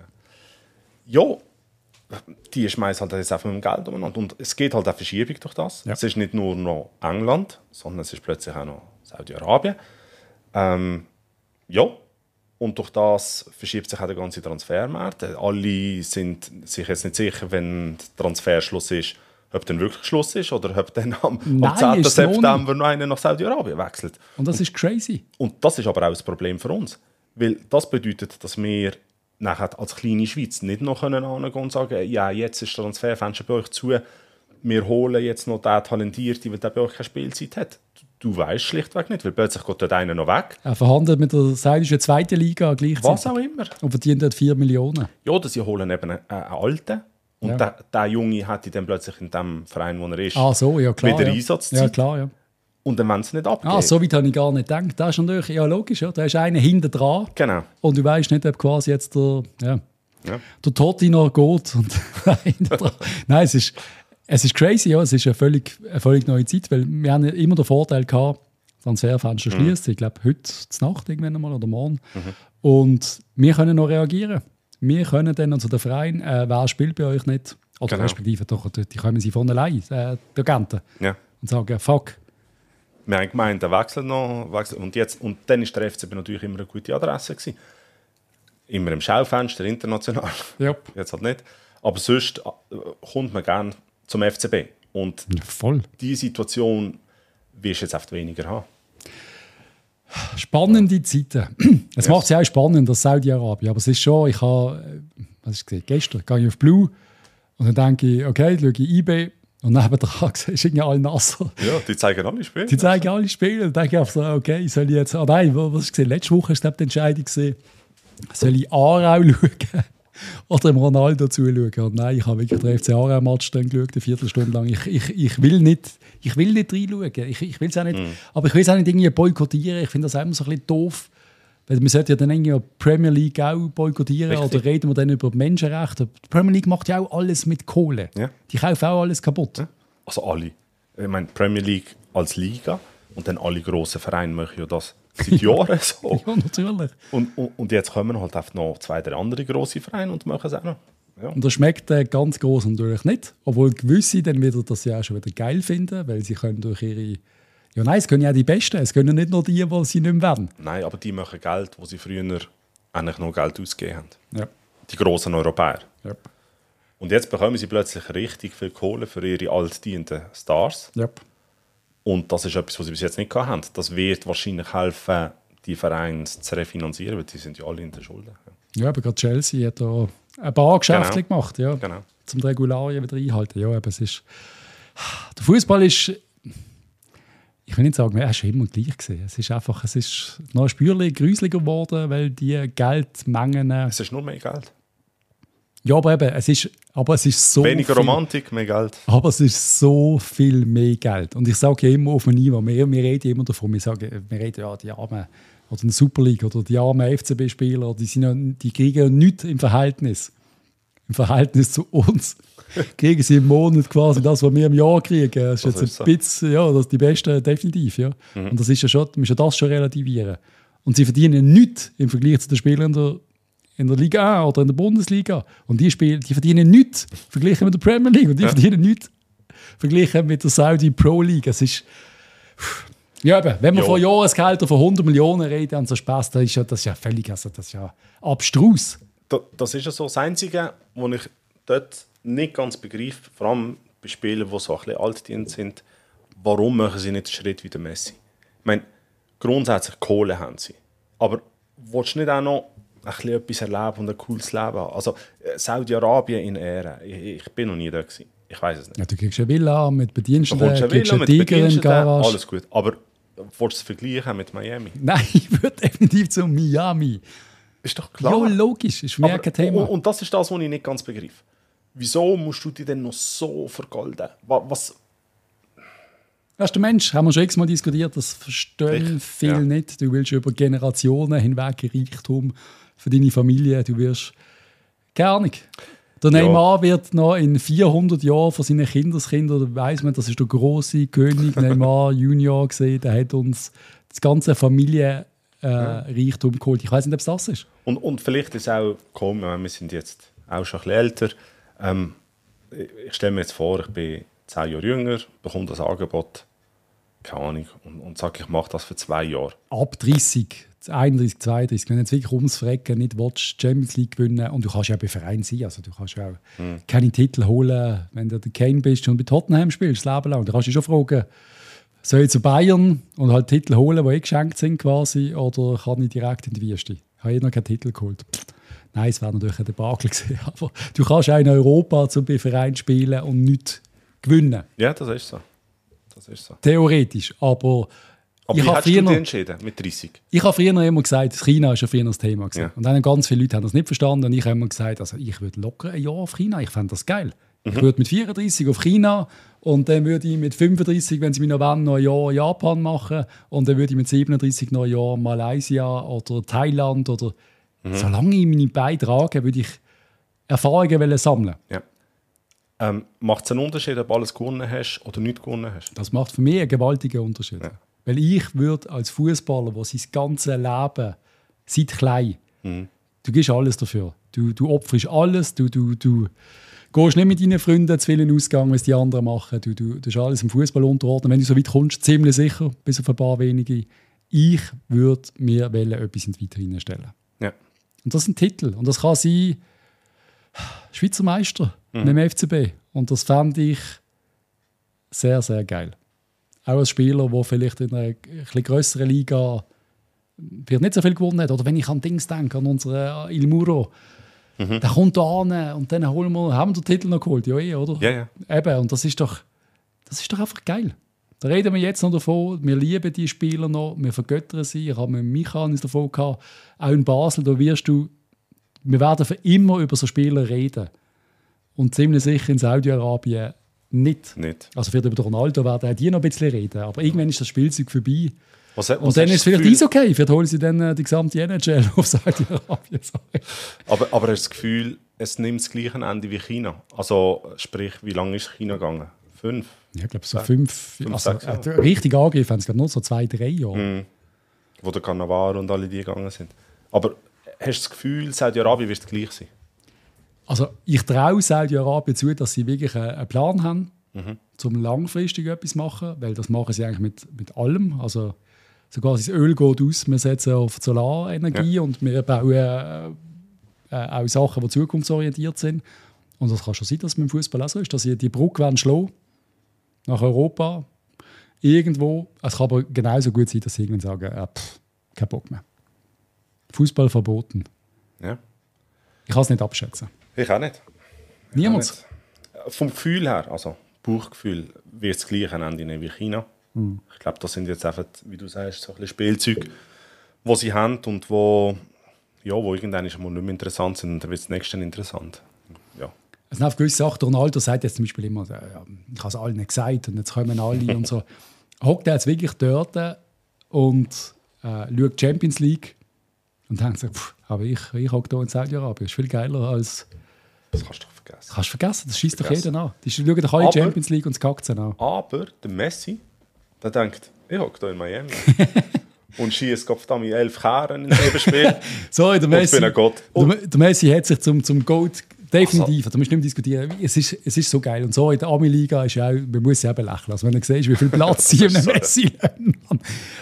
S2: Ja, die schmeißen halt jetzt einfach mit dem Geld umeinander. Und es geht halt eine Verschiebung durch das. Ja. Es ist nicht nur noch England, sondern es ist plötzlich auch noch Saudi-Arabien. Ähm, ja, und durch das verschiebt sich auch der ganze Transfermarkt. Alle sind sich jetzt nicht sicher, wenn der Transferschluss ist, ob dann wirklich Schluss ist oder ob dann am, Nein, am 10. September noch einer nach Saudi-Arabien wechselt. Und das ist crazy. Und, das ist aber auch ein Problem für uns. Weil das bedeutet, dass wir nachher als kleine Schweiz nicht noch können und sagen, ja, jetzt ist der Transferfenster bei euch zu, wir holen jetzt noch den Talentierten, weil der bei euch keine Spielzeit hat. Du, du weißt schlichtweg nicht, weil plötzlich geht dort einer noch weg.
S1: Er verhandelt mit der saudischen zweiten Liga gleichzeitig. Was auch immer. Und verdient dort 4 Millionen.
S2: Ja, sie holen eben einen, einen alten und ja. der, der Junge hätte dann plötzlich in dem Verein, wo er ist, ah, so, ja, klar, wieder ja. Einsatz. Ja, klar, ja. Und dann wollen sie nicht abgeben. Ah, so
S1: weit habe ich gar nicht gedacht. Das ist natürlich, ja logisch, ja. da ist einer hinten dran. Genau. Und du weißt nicht, ob quasi jetzt der, ja, ja. der Totti noch geht. Und [laughs] Nein, es ist, es ist crazy, ja. es ist eine völlig, eine völlig neue Zeit, weil wir haben immer den Vorteil gehabt, Transferfenster mhm. schließt, mhm. ich glaube heute Nacht irgendwann mal oder morgen. Mhm. Und wir können noch reagieren. Wir können dann, also der Verein, äh, wer spielt bei euch nicht? Oder genau. respektive doch, die kommen sie von allein, äh, die Agenten. Ja. Und sagen, fuck.
S2: Wir haben gemeint, der wechselt noch. Wechselt. Und, jetzt, und dann war der FCB natürlich immer eine gute Adresse. Gewesen. Immer im Schaufenster, international. Yep. [laughs] Jetzt halt nicht. Aber sonst äh, kommt man gerne zum FCB. Und ja, voll. die Situation wirst du jetzt oft weniger haben.
S1: Spannende Zeiten. [clears throat] Es macht es ja auch spannend, das Saudi-Arabien. Aber es ist schon, ich habe, was ist gesehen, gestern gehe ich auf Blue und dann denke ich, okay, schaue ich eBay und nebendran [laughs] ist irgendwie Al Nasser.
S2: Ja, die zeigen alle Spiele. Die
S1: zeigen alle Spiele. Und dann denke ich einfach so, okay, soll ich jetzt, oh nein, was ist gesehen, letzte Woche ist die Entscheidung soll ich Aarau [laughs] schauen? oder dem Ronaldo zuschauen. nein, ich habe wirklich den FC Aarau-Match dann geschaut, eine Viertelstunde lang. Ich, ich, ich, will, nicht, ich will nicht reinschauen. Ich, ich will es auch nicht, mhm. aber ich will es auch nicht irgendwie boykottieren. Ich finde das immer so ein bisschen doof. Weil man sollte ja dann irgendwie die Premier League auch boykottieren Richtig. oder reden wir dann über Menschenrechte. Die Premier League macht ja auch alles mit Kohle. Ja. Die kaufen auch alles kaputt. Ja.
S2: Also alle. Ich meine, Premier League als Liga und dann alle grossen Vereine machen ja das seit Jahren so. [laughs] ja, natürlich. Und, und, und, jetzt kommen halt einfach noch zwei, drei andere grosse Vereine und machen es auch noch.
S1: Ja. Und das schmeckt äh, ganz groß natürlich nicht. Obwohl gewisse dann wieder das ja auch schon wieder geil finden, weil sie können durch ihre. Ja, nein, es können ja die Besten. Es können nicht nur die, die sie nicht mehr werden.
S2: Nein, aber die machen Geld, wo sie früher eigentlich noch Geld ausgegeben haben. Ja. Die grossen Europäer. Ja. Und jetzt bekommen sie plötzlich richtig viel Kohle für ihre altdienenden Stars. Ja. Und das ist etwas, was sie bis jetzt nicht haben. Das wird wahrscheinlich helfen, die Vereine zu refinanzieren, weil die sind ja alle in der Schulden.
S1: Ja, aber gerade Chelsea hat da ein paar Geschäfte genau. gemacht, ja, genau. zum die Regularien wieder einhalten. Ja, eben, es ist, der Fußball ist, ich will nicht sagen, er ist immer gleich gesehen. Es ist einfach, es ist noch ein Spürchen gruseliger geworden, weil die Geldmengen. Es ist nur mehr Geld. Ja, aber eben, es ist, aber es ist so. Weniger viel, Romantik, mehr Geld. Aber es ist so viel mehr Geld. Und ich sage ja immer auf dem Niveau mehr, wir reden immer davon, wir sagen, wir reden ja die armen oder eine Super League oder die armen FCB-Spieler, die, sind ja, die kriegen ja nichts im Verhältnis. Im Verhältnis zu uns [laughs] kriegen sie im Monat quasi das, was wir im Jahr kriegen. Das ist jetzt ein bisschen, ja, das die beste, definitiv. Ja. Mhm. Und das ist ja schon, müssen das schon relativieren. Und sie verdienen nichts im Vergleich zu den Spielern der in der Liga A oder in der Bundesliga. Und die, spielen, die verdienen nichts verglichen mit der Premier League. Und die verdienen nichts verglichen mit der Saudi Pro League. Es ist. Ja, eben, wenn man jo. vor Jahren von 100 Millionen redet und so Spaß, dann ist ja, das ist ja völlig also das ist ja abstrus.
S2: Das, das ist ja so das Einzige, was ich dort nicht ganz begreife, vor allem bei Spielern, die so ein bisschen altdienst sind, warum machen sie nicht einen Schritt wie der Messi? Ich meine, grundsätzlich Kohle haben sie. Aber willst du nicht auch noch bisschen etwas erleben und ein cooles Leben haben. Also äh, Saudi-Arabien in Ehren. Ich, ich, bin noch nie da gewesen. Ich weiß
S1: es nicht. Ja, du kriegst eine Villa mit Bediensteten, du kriegst Villa, mit Tiger in Garage. Alles
S2: gut. Aber wolltest du es vergleichen mit Miami? [laughs] Nein, ich würde
S1: definitiv zu Miami. Ist doch klar. Ja, logisch. Ist mehr Aber, kein Thema. Und,
S2: und das ist das, was ich nicht ganz begreife. Wieso musst du dich denn noch so vergolden? Was,
S1: Weißt du, Mensch, haben wir schon x-mal diskutiert, das verstehen viele ja. nicht. Du willst über Generationen hinweg Reichtum für deine Familie. Du wirst, keine Ahnung. Der Neymar ja. wird noch in 400 Jahren von seinen Kindeskindern, weiß man, das ist der große König Neymar [laughs] Junior gesehen, der hat uns das ganze Familienreichtum äh, Reichtum geholt. Ich weiß nicht, ob es das ist.
S2: Und, und vielleicht ist auch komm, wir sind jetzt auch schon ein bisschen älter. Ähm, ich stelle mir jetzt vor, ich bin zehn Jahre jünger, bekomme das Angebot, keine Ahnung, und, und sage, ich mache das für zwei Jahre.
S1: Ab 30. 31, 32, wenn du jetzt wirklich ums Frecken nicht willst, Champions League gewinnen und du kannst ja bei Verein sein, also du kannst ja auch mhm. keine Titel holen, wenn du der Kane bist und bei Tottenham spielst, das Leben lang, da kannst du schon fragen, soll ich zu Bayern und halt Titel holen, die eh geschenkt sind quasi, oder kann ich direkt in die Wüste? Ich habe eh noch keinen Titel geholt. Nein, es wäre natürlich ein Debakel [laughs] gewesen, aber du kannst auch in Europa zum Verein spielen und nicht gewinnen.
S2: Ja, das ist so. Das ist so.
S1: Theoretisch, aber aber ich wie hast früher, du dich
S2: entschieden mit 30?
S1: Ich habe früher immer gesagt, China ist ja das Thema. Ja. Und dann haben ganz viele Leute haben das nicht verstanden. Und ich habe immer gesagt, also ich würde locker ein Jahr auf China. Ich fände das geil. Mhm. Ich würde mit 34 auf China und dann würde ich mit 35, wenn sie mich noch wollen, noch ein Jahr Japan machen. Und dann würde ich mit 37 noch ein Jahr Malaysia oder Thailand oder... Mhm. Solange ich meine Beiträge würde ich Erfahrungen sammeln.
S2: Ja. Ähm, macht es einen Unterschied, ob du alles gewonnen hast oder nicht gewonnen hast?
S1: Das macht für mich einen gewaltigen Unterschied. Ja. Weil ich würde als Fußballer, der sein ganzes Leben seit klein, mhm. du gibst alles dafür. Du, du opferst alles, du, du, du gehst nicht mit deinen Freunden zu vielen Ausgang, was die anderen machen. Du, du, du bist alles im Fußball unterordnet. Wenn du so weit kommst, ziemlich sicher, bis auf ein paar wenige. Ich würde mir wollen, etwas in die Vitrine stellen. Ja. Und das ist ein Titel. Und das kann sein, Schweizer Meister mhm. im FCB. Und das fände ich sehr, sehr geil auch als Spieler, der vielleicht in einer etwas größeren Liga wird nicht so viel gewonnen hat. Oder wenn ich an Dings denke, an unseren äh, Il Muro, mhm. der kommt da an und dann holen wir, haben wir den Titel noch geholt. Ja, eh, oder? Ja, ja. Eben, und das ist doch, das ist doch einfach geil. Da reden wir jetzt noch davon, wir lieben die Spieler noch, wir vergöttern sie. Ich habe mit Michanis davon gehabt, auch in Basel, da wirst du, wir werden für immer über so Spieler reden. Und ziemlich sicher in Saudi-Arabien nicht. nicht. Also vielleicht über Ronaldo werden die noch ein bisschen reden, aber irgendwann ist das Spielzeug vorbei. Was, was und dann ist es vielleicht Gefühl? okay, vielleicht holen sie dann äh, die gesamte NHL auf Saudi-Arabien.
S2: aber, aber hast du das Gefühl, es nimmt das gleiche Ende wie China? Also sprich, wie lange ist China gegangen? Fünf? Ja, ich glaube so fünf, fünf also, sechs, also, äh,
S1: richtig Angriff haben es glaube nur so zwei, drei Jahre.
S2: Mm. Wo der Cannavaro und alle die gegangen sind. Aber hast du das Gefühl, Saudi-Arabien wird gleich sein?
S1: Also ich traue Saudi-Arabien zu, dass sie wirklich einen Plan haben, mhm. um langfristig etwas zu machen, weil das machen sie eigentlich mit, mit allem. Also sogar das Öl geht aus, wir setzen auf Solarenergie ja. und wir bauen äh, äh, auch Sachen, die zukunftsorientiert sind. Und das kann schon sein, dass es mit dem Fußball auch so ist, dass sie die Brücke schlagen nach Europa, irgendwo. Es kann aber genauso gut sein, dass sie irgendwann sagen, äh, pff, kein Bock mehr. Fußball verboten. Ja. Ich kann es nicht abschätzen. Ich auch nicht. Niemand?
S2: Vom Gefühl her, also Bauchgefühl, wird es gleich am Ende wie China. Mhm. Ich glaube, das sind jetzt einfach, wie du sagst, so ein Spielzeug, die sie haben und wo, ja, wo irgendwann nicht mehr interessant sind und dann wird das nächste interessant. Ja.
S1: Es sind auch gewisse Sachen, Ronaldo sagt jetzt zum Beispiel immer, äh, ich habe es allen gesagt und jetzt kommen alle und so. [laughs] Hockt er jetzt wirklich dort äh, und äh, schaut Champions League und denkt sich, aber ich, ich hocke hier in Saudi-Arabien, ist viel geiler als das kannst du doch vergessen. Kannst du vergessen, das schießt doch jeder an. Die schauen doch alle Champions League und das sie an.
S2: Aber der Messi, der denkt, ich hocke hier in Miami. [laughs] und schießt Kopf da mit elf Kerren in jedem Spiel. [laughs] Sorry, der Messi, ich bin ein Gott.
S1: der, der Messi hat sich zum, zum Gold Definitiv, also, du musst nicht mehr diskutieren. Es ist, es ist so geil. Und so in der Ami-Liga ist ja auch, man muss ja eben lächeln. Also wenn du siehst, wie viel Platz [laughs] sie in im Messi haben.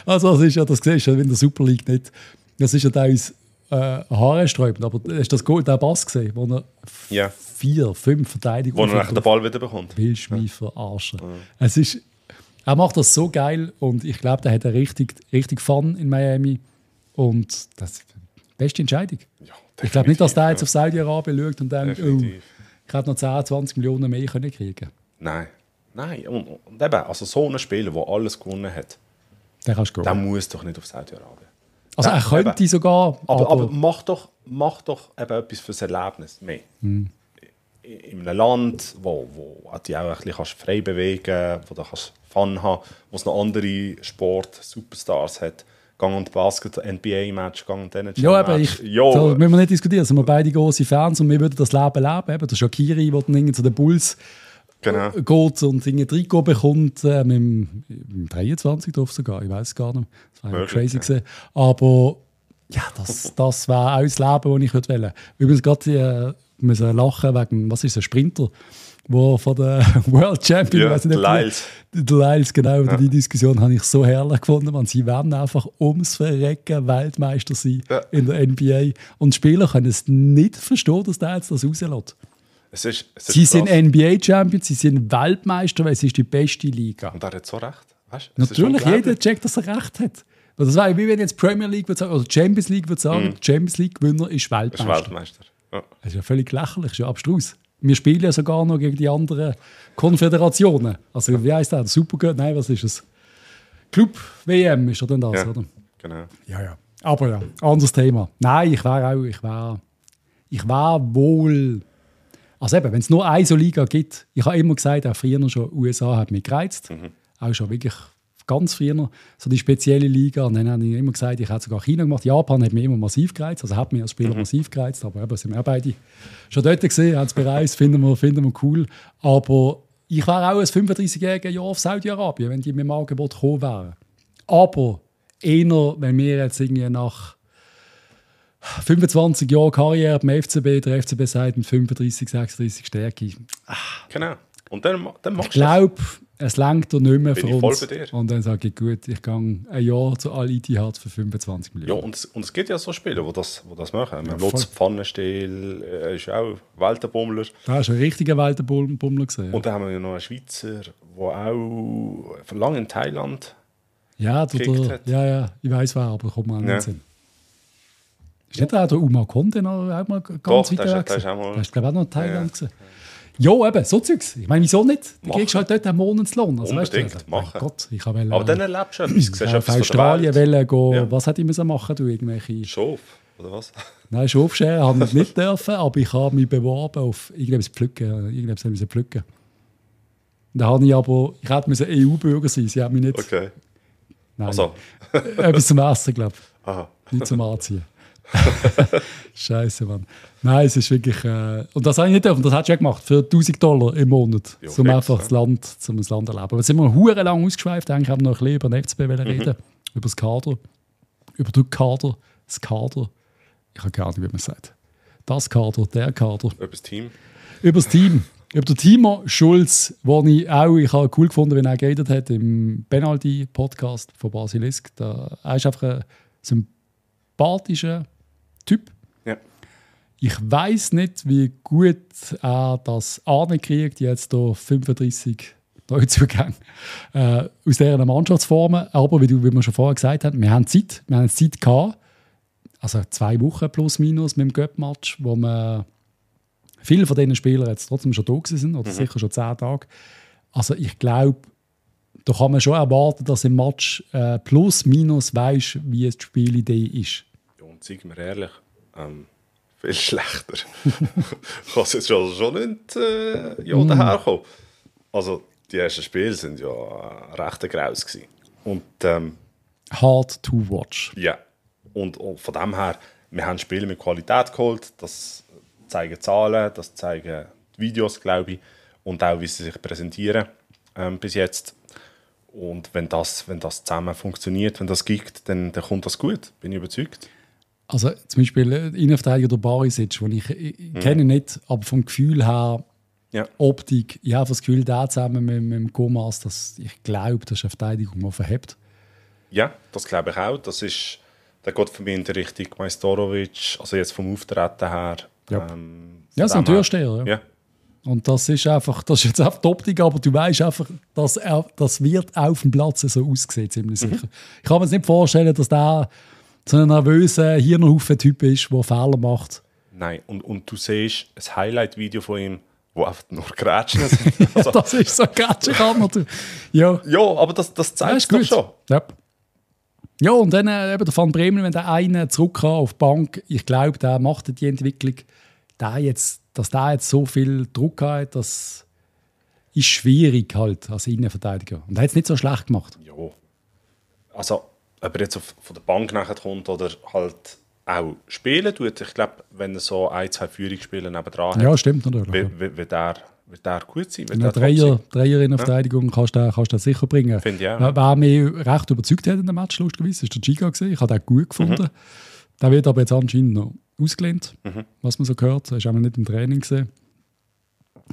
S1: Also das ist ja, das siehst du ja in der Super League nicht. Das ist ja teils äh, Haare sträuben. Aber ist das gut, der Bass gesehen, wo er yeah. vier, fünf Verteidigungen. Wo er den Ball wieder bekommt. Willst du mich verarschen? Ja. Es ist, er macht das so geil und ich glaube, der hat richtig, richtig Fun in Miami. Und das ist die beste Entscheidung. Ja, ich glaube nicht, dass der jetzt auf Saudi-Arabien schaut und denkt, oh, ich hätte noch 10, 20 Millionen mehr können kriegen
S2: Nein. Nein, und, und eben, also so ein Spieler, der alles gewonnen hat, der, der muss doch nicht auf Saudi-Arabien. Also ja, er könnte eben. sogar. Aber, aber, aber
S1: mach doch, mach doch
S2: eben etwas fürs Erlebnis mehr. Mhm. In einem Land, wo, wo du dich auch ein bisschen frei bewegen kannst, wo du Fun haben wo es noch andere Sport-Superstars hat. Gang und Basketball, NBA-Match, Gang und Tennis. Ja, aber ich, jo. da müssen
S1: wir nicht diskutieren. Da sind wir beide große Fans und wir würden das Leben leben. Eben, der Shakiri, der dann irgendwie zu den Bulls genau. Äh, geht und in sein Trikot bekommt, ähm, im, im 23 drauf sogar, ich weiß gar nicht, das war Möglich, crazy. Ja. Aber ja, das, das wäre auch das Leben, das ich würde wählen. Übrigens gerade äh, müssen lachen wegen, was ist ein Sprinter? wo von der [laughs] World Champion, ja, weiß die Lyles. Lyles, genau, ja. die Diskussion habe ich so herrlich gefunden, man, sie werden einfach ums Verrecken Weltmeister sein ja. in der NBA und die Spieler können es nicht verstehen, dass der jetzt das rauslässt.
S2: Es ist, es ist sie krass. sind
S1: nba champion sie sind Weltmeister, weil es ist die beste Liga. Und er hat so recht. Weißt, Natürlich, jeder checkt, dass er recht hat. Das war wie wenn jetzt Premier League würde sagen, oder Champions League würde sagen, mm. Champions League-Gewinner ist Weltmeister. Ist Weltmeister. Ja. Das ist ja völlig lächerlich, das ist ja abstrus. Wir spielen ja sogar noch gegen die anderen Konföderationen. Also, wie heißt das? Super Nein, was ist es? Club WM ist ja dann das, ja, oder?
S2: Genau. Ja, ja.
S1: Aber ja, anderes Thema. Nein, ich wäre auch, ich wäre, ich wäre wohl also eben, wenn es nur eine Liga gibt, ich habe immer gesagt, auch früher schon, USA hat mich gereizt, mhm. auch schon wirklich ganz früher, so die spezielle Liga. Und dann habe ich immer gesagt, ich hätte sogar China gemacht. Japan hat mich immer massiv gereizt, also hat mich als Spieler mhm. massiv gereizt, aber eben, sind wir beide schon dort gesehen, haben es bereist, finden wir, finden wir cool. Aber ich wäre auch als 35-jähriger Jahr auf Saudi-Arabien, wenn die mit dem Angebot gekommen wären. Aber einer, wenn wir jetzt irgendwie nach 25 Jahre Karriere beim FCB, der FCB sagt mit 35, 36 Stärke. Ah.
S2: Genau. Und dann, dann machst ich glaub, du Ich glaube, es längt
S1: doch nicht mehr Bin für uns. Und dann sage ich, gut, ich gehe ein Jahr zu all Itihad für 25 Millionen. Ja, und,
S2: und es gibt ja so Spieler, die das, die das machen. Ja, Lutz Pfannenstiel äh, ist auch Weltenbummler.
S1: Da hast du einen richtigen Weltenbummler gesehen. Und dann
S2: haben wir ja noch einen Schweizer, der auch lange in Thailand
S1: ja, der, der, ja, ja, ich weiß wer, aber kommt mir an den ja. Sinn. Ist nicht auch der Uma Konde noch einmal ganz Doch, weit das weg? Ist, das auch mal... Das glaube auch noch Thailand. Ja. Ja, eben, so Zeugs. Ich meine, wieso nicht? Du kriegst halt dort einen Monatslohn. Also, Unbedingt, weißt du, also, machen. Gott, ich wollte, Aber dann erlebst du etwas. [clears throat] Siehst äh, auf Australien wollen gehen. Ja. Was hätte ich müssen machen du irgendwelche... Schof, oder was? [laughs] Nein, Schof scheren habe ich nicht dürfen, aber ich habe mich beworben auf irgendetwas pflücken. Irgendetwas müssen pflücken. Dann habe ich aber... Ich hätte EU-Bürger e sein Sie haben mich nicht... Okay. Nein. Also. Äh, etwas zum Essen, glaube ich. [laughs] Aha. Nicht zum Anziehen. [laughs] Scheiße, Mann. Nein, es ist wirklich. Äh, und das habe ich nicht dürfen, das hast du ja gemacht. Für 1000 Dollar im Monat. Ja, um einfach das Land, zum das Land erleben. Aber jetzt sind wir hure lang ausgeschweift. Eigentlich haben wir noch ein bisschen über den FCB mhm. reden. Über das Kader. Über den Kader. Das Kader. Ich habe keine Ahnung, wie man es sagt. Das Kader, der Kader. Über das Team. Über das Team. Über den Timo Schulz, den ich auch ich habe cool gefunden, wenn er geredet hat im Penalty-Podcast von Basilisk. er ist einfach ein sympathischer, Typ. Ja. Ich weiß nicht, wie gut er das kriegt jetzt hier 35 Neuzugänge äh, aus deren Mannschaftsformen. Aber wie, du, wie wir schon vorher gesagt haben, wir haben Zeit. Wir haben Zeit gehabt. Also zwei Wochen plus minus mit dem Göpp-Match, wo wir viele von diesen Spielern jetzt trotzdem schon da sind oder mhm. sicher schon zehn Tage. Also ich glaube, da kann man schon erwarten, dass im Match äh, plus minus weiß, wie die Spielidee ist
S2: und seien wir ehrlich, ähm, viel [laughs] schlechter kann [laughs] also, es jetzt also schon, nicht äh, ja, mm. daherkommen. Also die ersten Spiele waren ja äh, recht graus Und, ähm,
S1: Hard to watch.
S2: Ja, yeah. und, und, von dem her, wir haben Spiele mit Qualität geholt, das zeigen Zahlen, das zeigen Videos, glaube ich, und auch, wie sie sich präsentieren ähm, bis jetzt. Und wenn das, wenn das zusammen funktioniert, wenn das geht, dann, dann kommt das gut, bin ich überzeugt.
S1: Also zum Beispiel äh, Innenverteidiger der Barisic, den ich, ich äh, äh, mhm. kenne nicht, aber vom Gefühl her, ja. Optik, ich habe das Gefühl, da zusammen mit, mit dem Gomas, dass ich glaube, dass eine Verteidigung, die verhebt.
S2: Ja, das glaube ich auch. Das ist, der geht für mich in die Richtung Meistorovic, also jetzt vom Auftreten her.
S1: Ja, ähm, ja ist ein Türsteher. Ja. ja. Und das ist einfach, das ist jetzt einfach die Optik, aber du weißt einfach, dass er, das wird auf dem Platz so aussehen, ziemlich mhm. sicher. Mhm. Ich kann mir nicht vorstellen, dass der so ein nervöser Hirnhaufen-Typ ist, der Fehler macht.
S2: Nein, und, und du siehst ein Highlight-Video von ihm, wo einfach nur Grätschen [laughs] sind. Also, das
S1: ist so Grätschen natürlich. Ja. ja, aber das, das zeigt ja, es schon. Ja. ja, und dann äh, eben der Van Bremen, wenn der eine zurück kann auf die Bank, ich glaube, der macht die Entwicklung, der jetzt, dass der jetzt so viel Druck hat, das ist schwierig halt als Innenverteidiger. Und er hat es nicht so schlecht gemacht.
S2: Ja, also ob er jetzt auf, von der Bank nachher kommt oder halt auch spielen tut. Ich glaube, wenn er so ein, zwei Führungsspiele nebenan hat, ja, stimmt natürlich. Wird, wird, er, wird er gut sein. Wird ja, Dreier, Dreier in der Verteidigung
S1: kannst du kannst das sicher bringen. Finde ich auch. Wer mich recht überzeugt hat in dem Match, lustigerweise, ist der Giga. Gewesen. Ich habe den gut gefunden. Mhm. Der wird aber jetzt anscheinend noch ausgelehnt, mhm. was man so gehört. Er ist auch noch nicht im Training gesehen.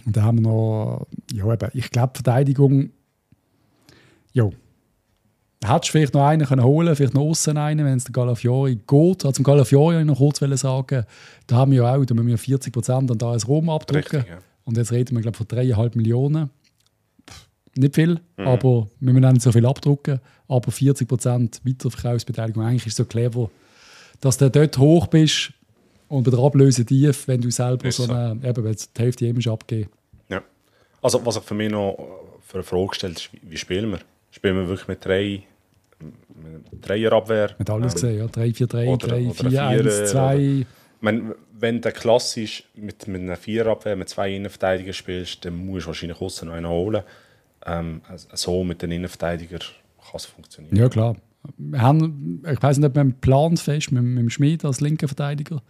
S1: Und da haben wir noch, ja, eben, ich glaube, Verteidigung, ja, hättest du vielleicht noch einen können holen vielleicht noch außen einen, wenn es der Galafiori geht. Also zum Galafiori wollte ich noch kurz sagen, da haben wir ja auch, da müssen wir 40 Prozent an AS Rom abdrücken. Richtig, ja. Und jetzt reden wir, glaube ich, von 3,5 Millionen. Pff, nicht viel, mhm. aber wir müssen auch nicht so viel abdrucken. Aber 40 Prozent Weiterverkaufsbeteiligung, eigentlich ist so clever, dass du dort hoch bist und bei der Ablöse tief, wenn du selber ist so eine, so. eben, wenn die Hälfte jemals eh abgeben.
S2: Ja. Also was ich für mich noch äh, für eine Frage stellt, ist, wie spielen wir? spielen wir wirklich mit drei Dreierabwehr. Mit alles ähm, gesehen, ja. 3, 4, 3, 3, 4, 1, 2. wenn du klassisch mit, mit einer Viererabwehr, mit zwei Innenverteidigern spielst, dann musst du wahrscheinlich außen noch einen holen. Ähm, also, so mit den Innenverteidigern kann es funktionieren.
S1: Ja, klar. Wir haben, ich weiß nicht, ob wir einen Plan fest mit, mit dem Schmid als linken Verteidiger.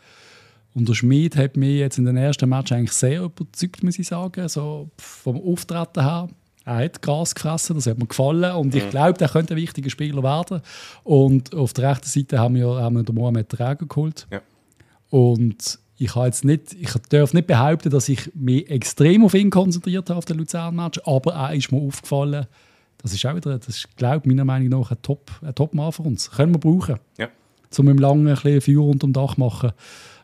S1: Und der Schmid hat mich jetzt in den ersten Match eigentlich sehr überzeugt, muss ich sagen. So vom Auftreten her. Er hat Gras gefressen, das hat mir gefallen. Und ich mhm. glaube, er könnte ein wichtiger Spieler werden. Und auf der rechten Seite haben wir, haben wir den Mohamed Träger geholt. Ja. Und ich, habe jetzt nicht, ich darf nicht behaupten, dass ich mich extrem auf ihn konzentriert habe, auf den Luzern-Match. Aber er ist mir aufgefallen, das ist auch wieder, das ist, glaube meiner Meinung nach ein Top-Mann Top für uns. Können wir brauchen. Ja. Um im Langen ein bisschen Feuer unterm Dach machen.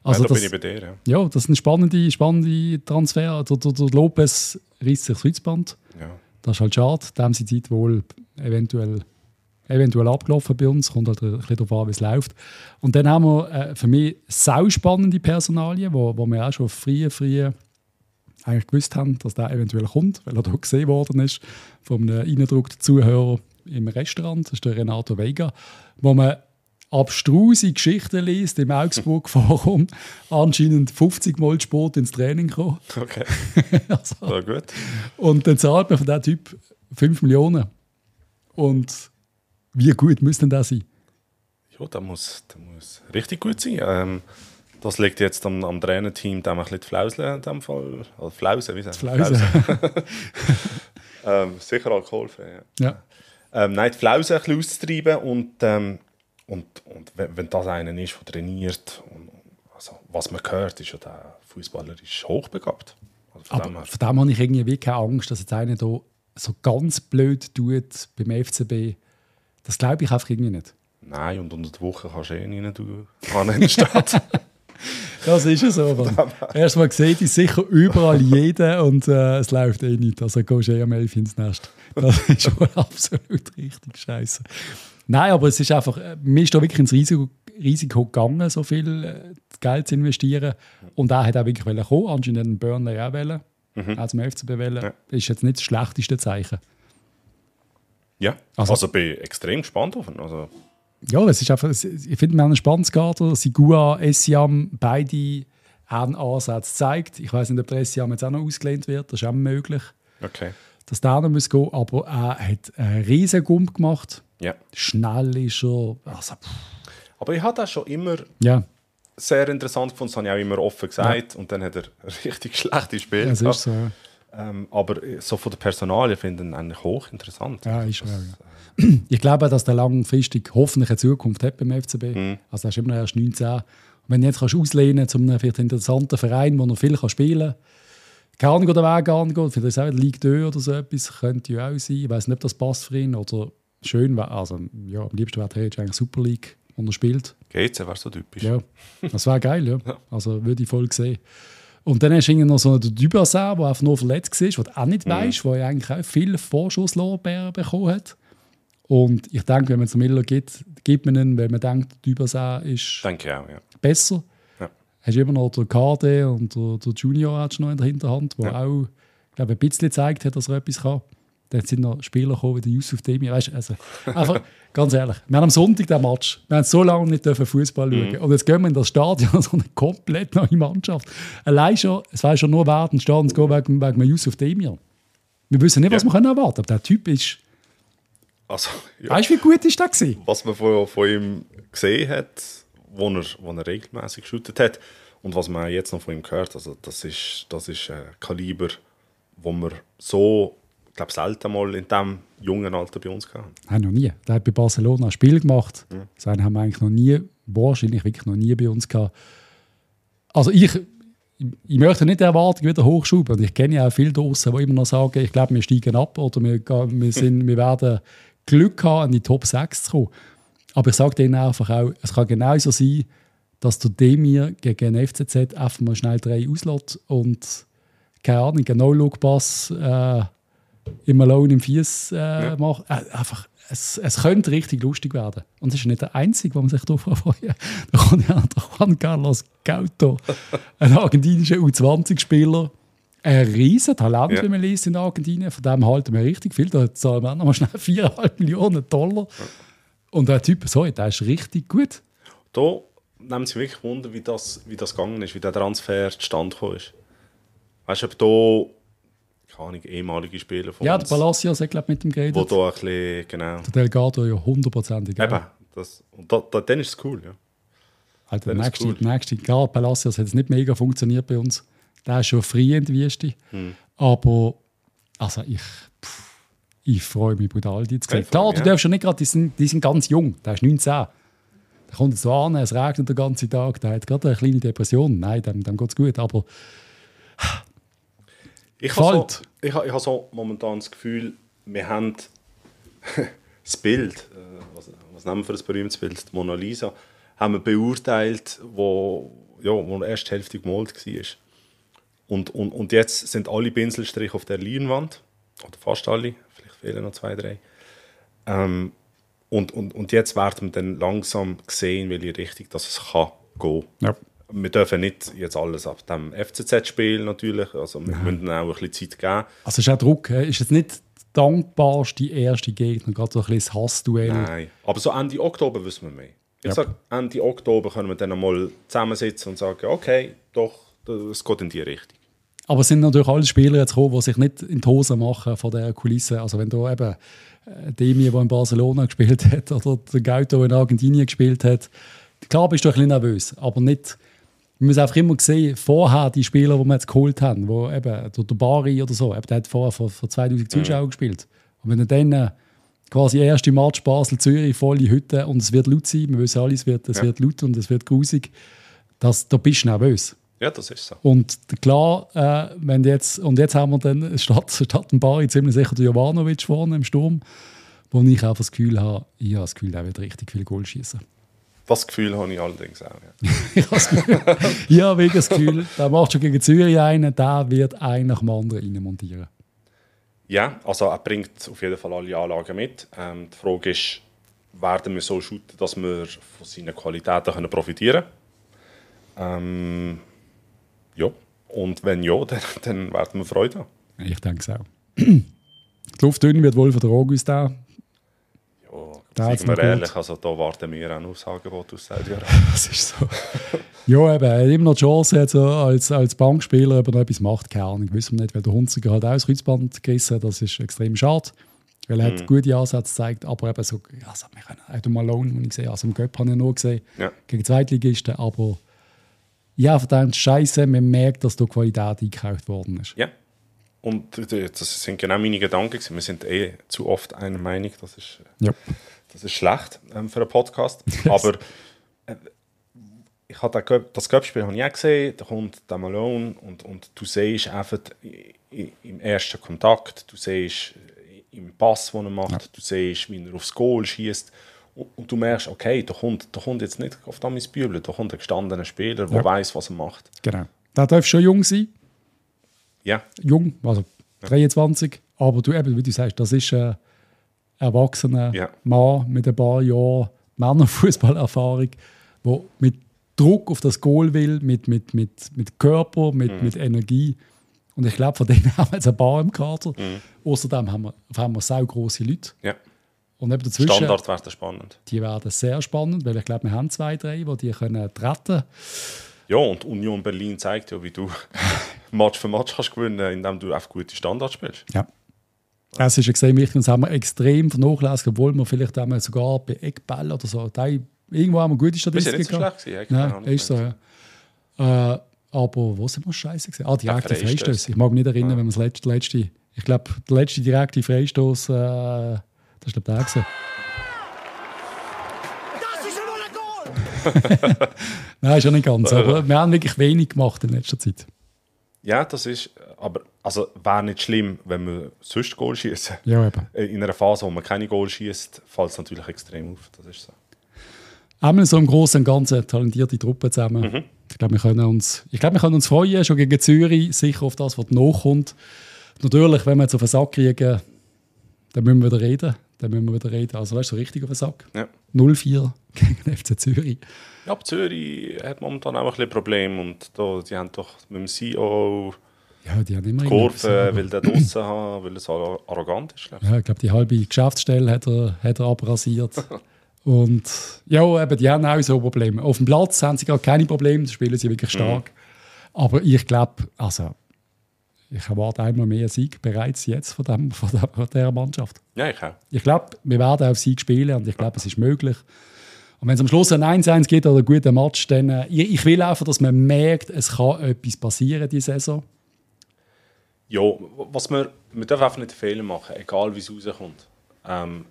S2: Also ja, da das, bin ich bei dir. Ja.
S1: ja, das ist ein spannender spannende Transfer. Der, der, der Lopez riss sich das Kreuzband. Ja. Das ist halt schade. Da sind die Zeit wohl eventuell, eventuell abgelaufen bei uns. Kommt halt ein bisschen darauf an, wie es läuft. Und dann haben wir äh, für mich sau spannende Personalien, wo, wo wir auch schon früh, früh eigentlich gewusst haben, dass der eventuell kommt, weil er da gesehen worden ist von einem eingedruckten Zuhörer im Restaurant. Das ist der Renato Vega, wo man abstruse Geschichten liest, im Augsburg-Forum anscheinend 50 Mal zu ins Training kommt. Okay. [laughs] also, ja, gut. Und dann zahlt man von diesem Typ 5 Millionen. Und wie gut müsste denn das sein?
S2: Ja, der muss, der muss richtig gut sein. Ähm, das liegt jetzt am, am Trainerteam, dem ein bisschen flauseln in dem Fall. Oder äh, flausen, wie sagt Flausen. flausen. [laughs] ähm, sicher alkoholfrei. Ja. ja. Ähm, nein, die Flausen ein bisschen auszutreiben und ähm, und, und wenn, das einer ist, der trainiert, und, also, was man hört, ist ja der Fußballer ist hochbegabt.
S1: Also von, Aber dem von dem habe ich irgendwie wirklich keine Angst, dass jetzt einer hier so ganz blöd tut beim FCB. Das glaube ich einfach irgendwie nicht.
S2: Nein, und unter der Woche kannst du eh nicht rein in die Stadt.
S1: [laughs] das ist ja so. Erstmal gesehen, ist sicher überall jeden und äh, es läuft eh nicht. Also gehst du eh am 11 ins Nest. Das ist wohl [laughs] absolut richtig scheiße. Nein, aber es ist einfach, äh, mir ist da wirklich ins Risiko, Risiko gegangen, so viel äh, Geld zu investieren. Und er hat auch wirklich kommen, anscheinend einen Burnley auch wollen, mhm. auch also zum FCB wählen. Ja. Ist jetzt nicht das schlechteste Zeichen.
S2: Ja, also, also bin ich extrem gespannt auf ihn. Also.
S1: Ja, es ist einfach, ich finde, wir haben einen spannendes Kader. Sigua, Essiam, beide haben Ansätze gezeigt. Ich weiß nicht, ob der Essiam jetzt auch noch ausgelehnt wird, das ist auch möglich. Okay dass der noch muss gehen muss. Aber er hat einen riesen Gump gemacht. Ja. Schnell ist er. Also,
S2: aber ich habe das schon immer ja. sehr interessant gefunden. Das habe ich auch immer offen gesagt. Ja. Und dann hat er [laughs] richtig schlechte Spiele. Das ist so. Ähm, aber so von der Personalie
S1: finde ich ihn eigentlich hochinteressant. Ja, ist das, ja. Äh, ich glaube dass der langfristig hoffentlich eine Zukunft hat beim FCB. Mhm. Also er ist immer noch erst 19. Und wenn du jetzt kannst auslehnen zu einem vielleicht interessanten Verein, wo noch viel kann spielen kann, keine Ahnung, den Weg angeht. Vielleicht auch liegt oder so etwas. Könnte ja auch sein. Ich weiß nicht, ob das passt für ihn. Oder schön wäre, also ja, am liebsten wäre er jetzt eigentlich Super League und er spielt.
S2: Geht's, er wäre so typisch. Ja,
S1: das wäre geil, [laughs] ja. Also würde ich voll sehen. Und dann hast du noch so einen Dubassin, der einfach nur verletzt war, der auch nicht mhm. weiß, der ja eigentlich auch viel Vorschusslorbeeren bekommen hat. Und ich denke, wenn man es Miller gibt, gibt man ihn, weil man denkt, Dubassin ist auch, ja. besser hast du immer noch der KD und der, der Junior hast noch in der Hinterhand, der ja. auch glaube ein bisschen gezeigt hat, dass er etwas kann. Dann sind noch Spieler gekommen wie der Yusuf Demi. Weißt, also, [laughs] einfach, ganz ehrlich, wir haben am Sonntag den Match. Wir haben so lange nicht Fußball mhm. schauen. Mhm. Und jetzt gehen wir in das Stadion, [laughs] so eine komplett neue Mannschaft. Allein schon, es weiß schon nur wert, ein Stadion zu gehen wegen, wegen Yusuf Demir. Wir wissen nicht, was ja. wir erwarten können, aber der Typ ist.
S2: Also, ja. Weißt du, wie gut ist der gewesen? Was man von, von ihm gesehen hat, wo er, wo er regelmäßig geschüttet hat. Und was man jetzt noch von ihm gehört, also das ist, das ist ein Kaliber, wo man so, glaube, selten mal in diesem jungen Alter bei uns gehabt.
S1: Nein, noch nie. Der hat bei Barcelona ein Spiel gemacht. Ja. Seinen haben wir eigentlich noch nie, wahrscheinlich wirklich noch nie bei uns gehabt. Also ich, ich möchte nicht die Erwartung wieder hochschrauben. Und ich kenne ja auch viele draußen, die immer noch sagen, ich glaube, wir steigen ab oder wir, wir, sind, wir werden Glück haben, in die Top 6 zu kommen. Aber ich sage denen einfach auch, es kann genauso sein, dass der Demir gegen den FCZ einfach mal schnell drei auslässt und keine Ahnung, einen No-Look-Pass äh, im Malone im Fies äh, ja. macht. Äh, einfach, es, es könnte richtig lustig werden. Und es ist nicht der Einzige, wo man sich darauf [laughs] freut. Da kommt ja der Juan Carlos Gauto, ein argentinischer U20-Spieler. Ein riesen Talent, ja. wie man liest in Argentinien. Von dem halten wir richtig viel. Da zahlen wir auch noch mal schnell 4,5 [laughs] Millionen Dollar. Ja. Und der Typ, so, der ist richtig gut.
S2: Da nimmt es wirklich Wunder, wie das, wie das gegangen ist, wie der Transfer zustande gekommen ist. Weißt du, ob da, keine Ahnung, ehemalige Spieler von Ja, der Palacios
S1: hat, glaube mit dem Geld. Wo da
S2: ein bisschen, genau. Der
S1: Delgado ja hundertprozentig. Eben,
S2: das, und da, da, dann ist es cool, ja.
S1: Also der nächste, cool. nächste, klar, Palacios hat es nicht mega funktioniert bei uns. Der ist schon frei in die Wüste. Hm. Aber, also ich... Pff. Ich freue mich brutal, die zu sehen. Klar, du darfst ja nicht gerade, die sind, die sind ganz jung, der ist 19. Der kommt so an, es regnet den ganzen Tag, der hat gerade eine kleine Depression. Nein, dem, dem geht es gut, aber...
S2: Ich habe, so, ich, ich habe so momentan das Gefühl, wir haben [laughs] das Bild, äh, was, was nehmen wir für ein berühmtes Bild, die Mona Lisa, haben wir beurteilt, wo, ja, wo erst die Hälfte gemalt war. Und, und, und jetzt sind alle Pinselstriche auf der Leinwand, oder fast alle, fehlen noch zwei, drei. Ähm, und, und, und jetzt werden wir dann langsam sehen, welche Richtung dass es kann gehen ja. Wir dürfen nicht jetzt alles ab dem fcz spielen, natürlich, also wir Nein. müssen auch ein bisschen Zeit geben.
S1: Also ist auch Druck, ist jetzt nicht dankbarste erste Gegner, gerade so ein bisschen das Hassduell. Nein,
S2: aber so Ende Oktober wissen wir mehr. Ich ja. sage, Ende Oktober können wir dann einmal zusammensitzen und sagen, okay, doch, es geht in die Richtung.
S1: Aber es sind natürlich alle Spieler jetzt gekommen, die sich nicht in die Hose machen von der Kulisse. Also wenn du eben äh, Demi, der in Barcelona gespielt hat, oder der Gauto, der in Argentinien gespielt hat, klar bist du ein bisschen nervös, aber nicht... Man muss einfach immer sehen, vorher die Spieler, die wir jetzt geholt haben, wo eben, der, der Bari oder so, eben, der hat vorher vor, vor 2000 mhm. Zuschauern gespielt. Und wenn er dann äh, quasi erste Match Basel-Zürich, volle Hütte und es wird laut sein, wir wissen alle, es wird, es ja. wird laut und es wird grusig, das, da bist du nervös. Ja, das ist so. Und klar, äh, wenn jetzt, und jetzt haben wir dann statt, statt ein Bari ziemlich sicher den Jovanovic vorne im Sturm, wo ich auch das Gefühl habe, ich habe das Gefühl, er wird richtig viel Goal schießen.
S2: Das Gefühl habe ich allerdings auch. Ja,
S1: [laughs] ich habe wirklich das Gefühl, der macht schon gegen Zürich einen, der wird einen nach dem anderen reinmontieren.
S2: Ja, also er bringt auf jeden Fall alle Anlagen mit. Ähm, die Frage ist, werden wir so shooten, dass wir von seinen Qualitäten profitieren können? Ähm, ja. Und wenn ja, [laughs] dann, dann werden wir Freude haben. Ich denke es auch. [clears throat] die
S1: Luft dünn wird wohl von der August auch.
S2: Ja, sind wir ehrlich, also da warten wir auch noch Aussagen, die du sagst. das ist
S1: so. ja, eben, immer noch die Chance jetzt, äh, als, als Bankspieler, er noch etwas macht, keine Ahnung, wissen wir nicht, weil der Hunziger halt auch das Kreuzband gerissen das ist extrem schade, weil er mm. hat mhm. gute Ansätze gezeigt, aber eben so, ja, das hat mich auch mal Malone, und ich sehe, also im Göpp habe ich nur gesehen, ja. gegen Zweitligisten, aber ja, verdammt Scheiße, man merkt, dass da Qualität eingekauft worden ist.
S2: Ja. Und äh, das sind genau meine Gedanken. Wir sind eh zu oft einer Meinung. Das ist, äh, ja. das ist schlecht ähm, für einen Podcast. [laughs] Aber äh, ich habe das Köpfspiel habe ich auch gesehen. Da kommt der Malone und, und du siehst einfach im ersten Kontakt, du siehst äh, im Pass, den er macht, ja. du siehst, wie er aufs Goal schießt. Und du merkst, okay, da kommt, da kommt jetzt nicht auf das Bübeln, da kommt ein gestandener Spieler, der ja. weiß, was er macht.
S1: Genau. Der darf schon jung sein. Ja. Jung, also 23. Ja. Aber du eben, wie du sagst, das ist ein erwachsener ja. Mann mit ein paar Jahren Männerfußballerfahrung, der mit Druck auf das Goal will, mit, mit, mit, mit Körper, mit, mhm. mit Energie. Und ich glaube, von denen [laughs] haben wir jetzt ein paar im Kader. Mhm. Außerdem haben wir, haben wir sehr große Leute. Ja. Und eben dazwischen, Standard
S2: werden spannend.
S1: Die werden sehr spannend, weil ich glaube, wir haben zwei, drei, die die können treten.
S2: Ja, und Union Berlin zeigt ja, wie du [laughs] Match für Match kannst gewinnen, indem du auf gute Standards spielst. Ja.
S1: Es ist extrem wichtig und das haben wir extrem vernachlässigt, obwohl wir vielleicht auch mal sogar bei Eckbällen oder so, Teil, irgendwo haben wir gute Statistiken nicht so gehabt. schlecht gewesen, Nein, ist so, ja. Äh, aber wo sind wir scheiße gewesen? Ah, direkte Freistöße. Ich mag mich nicht erinnern, ja. wenn wir das letzte, letzte ich glaube, der letzte direkte Freistoß äh, das war, glaube ich, der. [laughs] Nein, schon nicht ganz. Aber wir haben wirklich wenig gemacht in letzter Zeit.
S2: Ja, das ist. Aber also wäre nicht schlimm, wenn wir sonst Goal schießen. Ja, eben. Äh, in einer Phase, wo man keine Goal schießt, fällt es natürlich extrem auf. Das ist so.
S1: Haben so im Großen und Ganzen talentierte Truppe zusammen. Mhm. Ich glaube, wir können ich glaube, wir können uns freuen, schon gegen Zürich, sicher auf das, was nachkommt. Natürlich, wenn wir jetzt auf den Sack kriegen, dann müssen wir wieder reden dann müssen wir wieder reden. Also weißt du, so richtig auf den Sack. Ja. 0-4 [laughs] gegen den FC Zürich.
S2: Ja, aber Zürich hat momentan auch ein bisschen Probleme und da, die haben doch mit dem CEO ja, die haben immer die Kurve, will der draussen haben, weil es arrogant ist.
S1: Ja, ich glaube, die halbe Geschäftsstelle hat er, hat er abrasiert. [laughs] und ja, oh, eben, die haben auch so Probleme. Auf dem Platz haben sie gar keine Probleme, da spielen sie wirklich mhm. stark. Mhm. Aber ich glaube, also ich erwarte einmal mehr Sieg bereits jetzt von, dem, [laughs] von, der, von dieser Mannschaft. Ja, ich auch. Ich glaube, wir werden auf Sieg spielen und ich glaube, es ist möglich. Und wenn es am Schluss ein 1-1 gibt oder einen guten Match, dann äh, ich, ich will einfach, dass man merkt, es kann etwas passieren diese Saison.
S2: Ja, was wir, wir dürfen einfach nicht Fehler machen, egal wie es rauskommt. Ähm,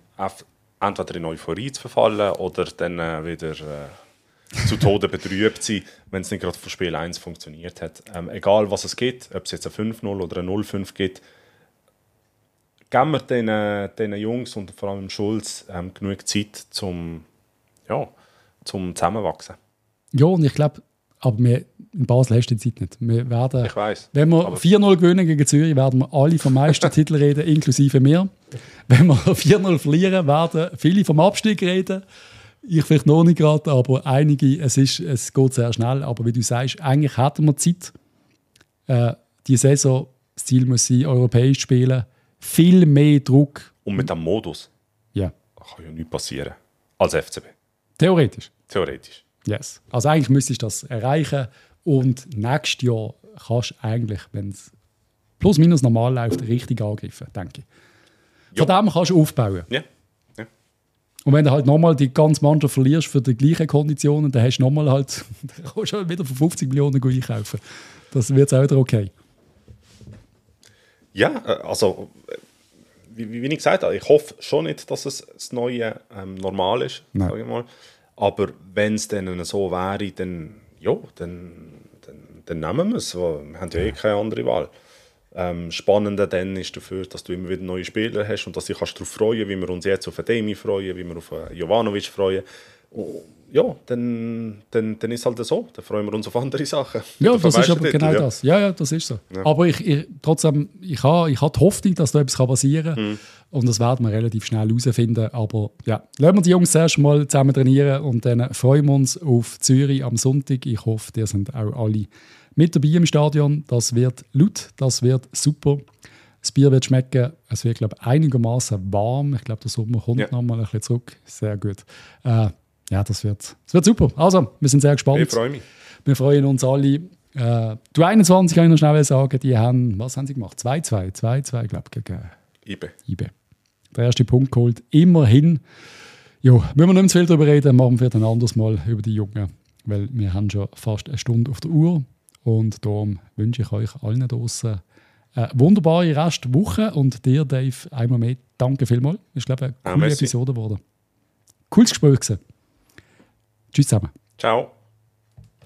S2: entweder in Euphorie zu verfallen oder dann äh, wieder... Äh zu Tode betrübt sein, wenn es nicht gerade von Spiel 1 funktioniert hat. Ähm, egal was es gibt, ob es jetzt ein 5-0 oder ein 0-5 gibt, geben wir diesen, diesen Jungs und vor allem Schulz ähm, genug Zeit zum, ja, zum Zusammenwachsen.
S1: Ja, und ich glaube, aber wir in Basel hast du die Zeit nicht. Wir werden, ich weiss, wenn wir 4-0 gewinnen gegen Zürich, werden wir alle vom Meistertitel [laughs] reden, inklusive mir. Wenn wir 4-0 verlieren, werden viele vom Abstieg reden. Ich vielleicht noch nicht gerade, aber einige, es, ist, es geht sehr schnell. Aber wie du sagst, eigentlich hätten wir Zeit. Äh, die Saison, das Ziel muss sein, europäisch zu spielen. Viel mehr Druck.
S2: Und mit dem Modus? Ja. Kann ja nichts passieren. Als FCB. Theoretisch? Theoretisch.
S1: Yes. Also eigentlich müsstest du das erreichen. Und nächstes Jahr kannst du eigentlich, wenn es plus minus normal läuft, richtig angreifen, denke ich. Von ja. dem kannst du aufbauen. Ja. Und wenn du halt nochmal die ganze Mannschaft verlierst für die gleichen Konditionen, dann hast du nochmal halt, [laughs] dann kannst du halt wieder für 50 Millionen einkaufen. Das wird auch wieder okay.
S2: Ja, äh, also äh, wie, wie ich gesagt habe, ich hoffe schon nicht, dass es das neue ähm, Normal ist, Nein. sage ich mal. Aber wenn es dann so wäre, dann, ja, dann, dann, dann nehmen wir es. Wir haben ja eh keine andere Wahl ähm, Spannende dann ist dafür, dass du immer wieder neue Spieler hast und dass du dich darauf freuen, wie wir uns jetzt auf Demi freuen, wie wir auf äh, Jovanovic freuen. Und oh, ja, dann, dann, dann ist es halt so. Dann freuen wir uns auf andere Sachen. Ja, das ist aber genau Titel, das.
S1: Ja. ja, das ist so. Ja. Aber ich, ich, trotzdem, ich habe, ich habe die Hoffnung, dass da etwas passieren kann. Mhm. Und das werden wir relativ schnell herausfinden. Aber ja, lassen wir die Jungs erst mal zusammen trainieren und dann freuen wir uns auf Zürich am Sonntag. Ich hoffe, ihr sind auch alle mit dabei im Stadion. Das wird laut, das wird super. Das Bier wird schmecken. Es wird, glaube ich, einigermaßen warm. Ich glaube, der Sommer kommt ja. mal ein bisschen zurück. Sehr gut. Äh, ja, das wird, das wird super. Also, wir sind sehr gespannt. Ich freue mich. Wir freuen uns alle. Äh, du 21 kann ich noch schnell sagen, die haben, was haben sie gemacht? 2-2, 2-2, glaube ich, gegen Ibe. Ibe. Der erste Punkt geholt. Immerhin. Ja, müssen wir nicht mehr zu viel darüber reden, machen wir dann anders mal über die Jungen, weil wir haben schon fast eine Stunde auf der Uhr. Und darum wünsche ich euch allen draußen eine wunderbare Restwoche und dir, Dave, einmal mehr danke vielmals. Ich glaube, eine ah, coole ah, Episode geworden. Cooles Gespräch gewesen. Tschüss zusammen. Ciao.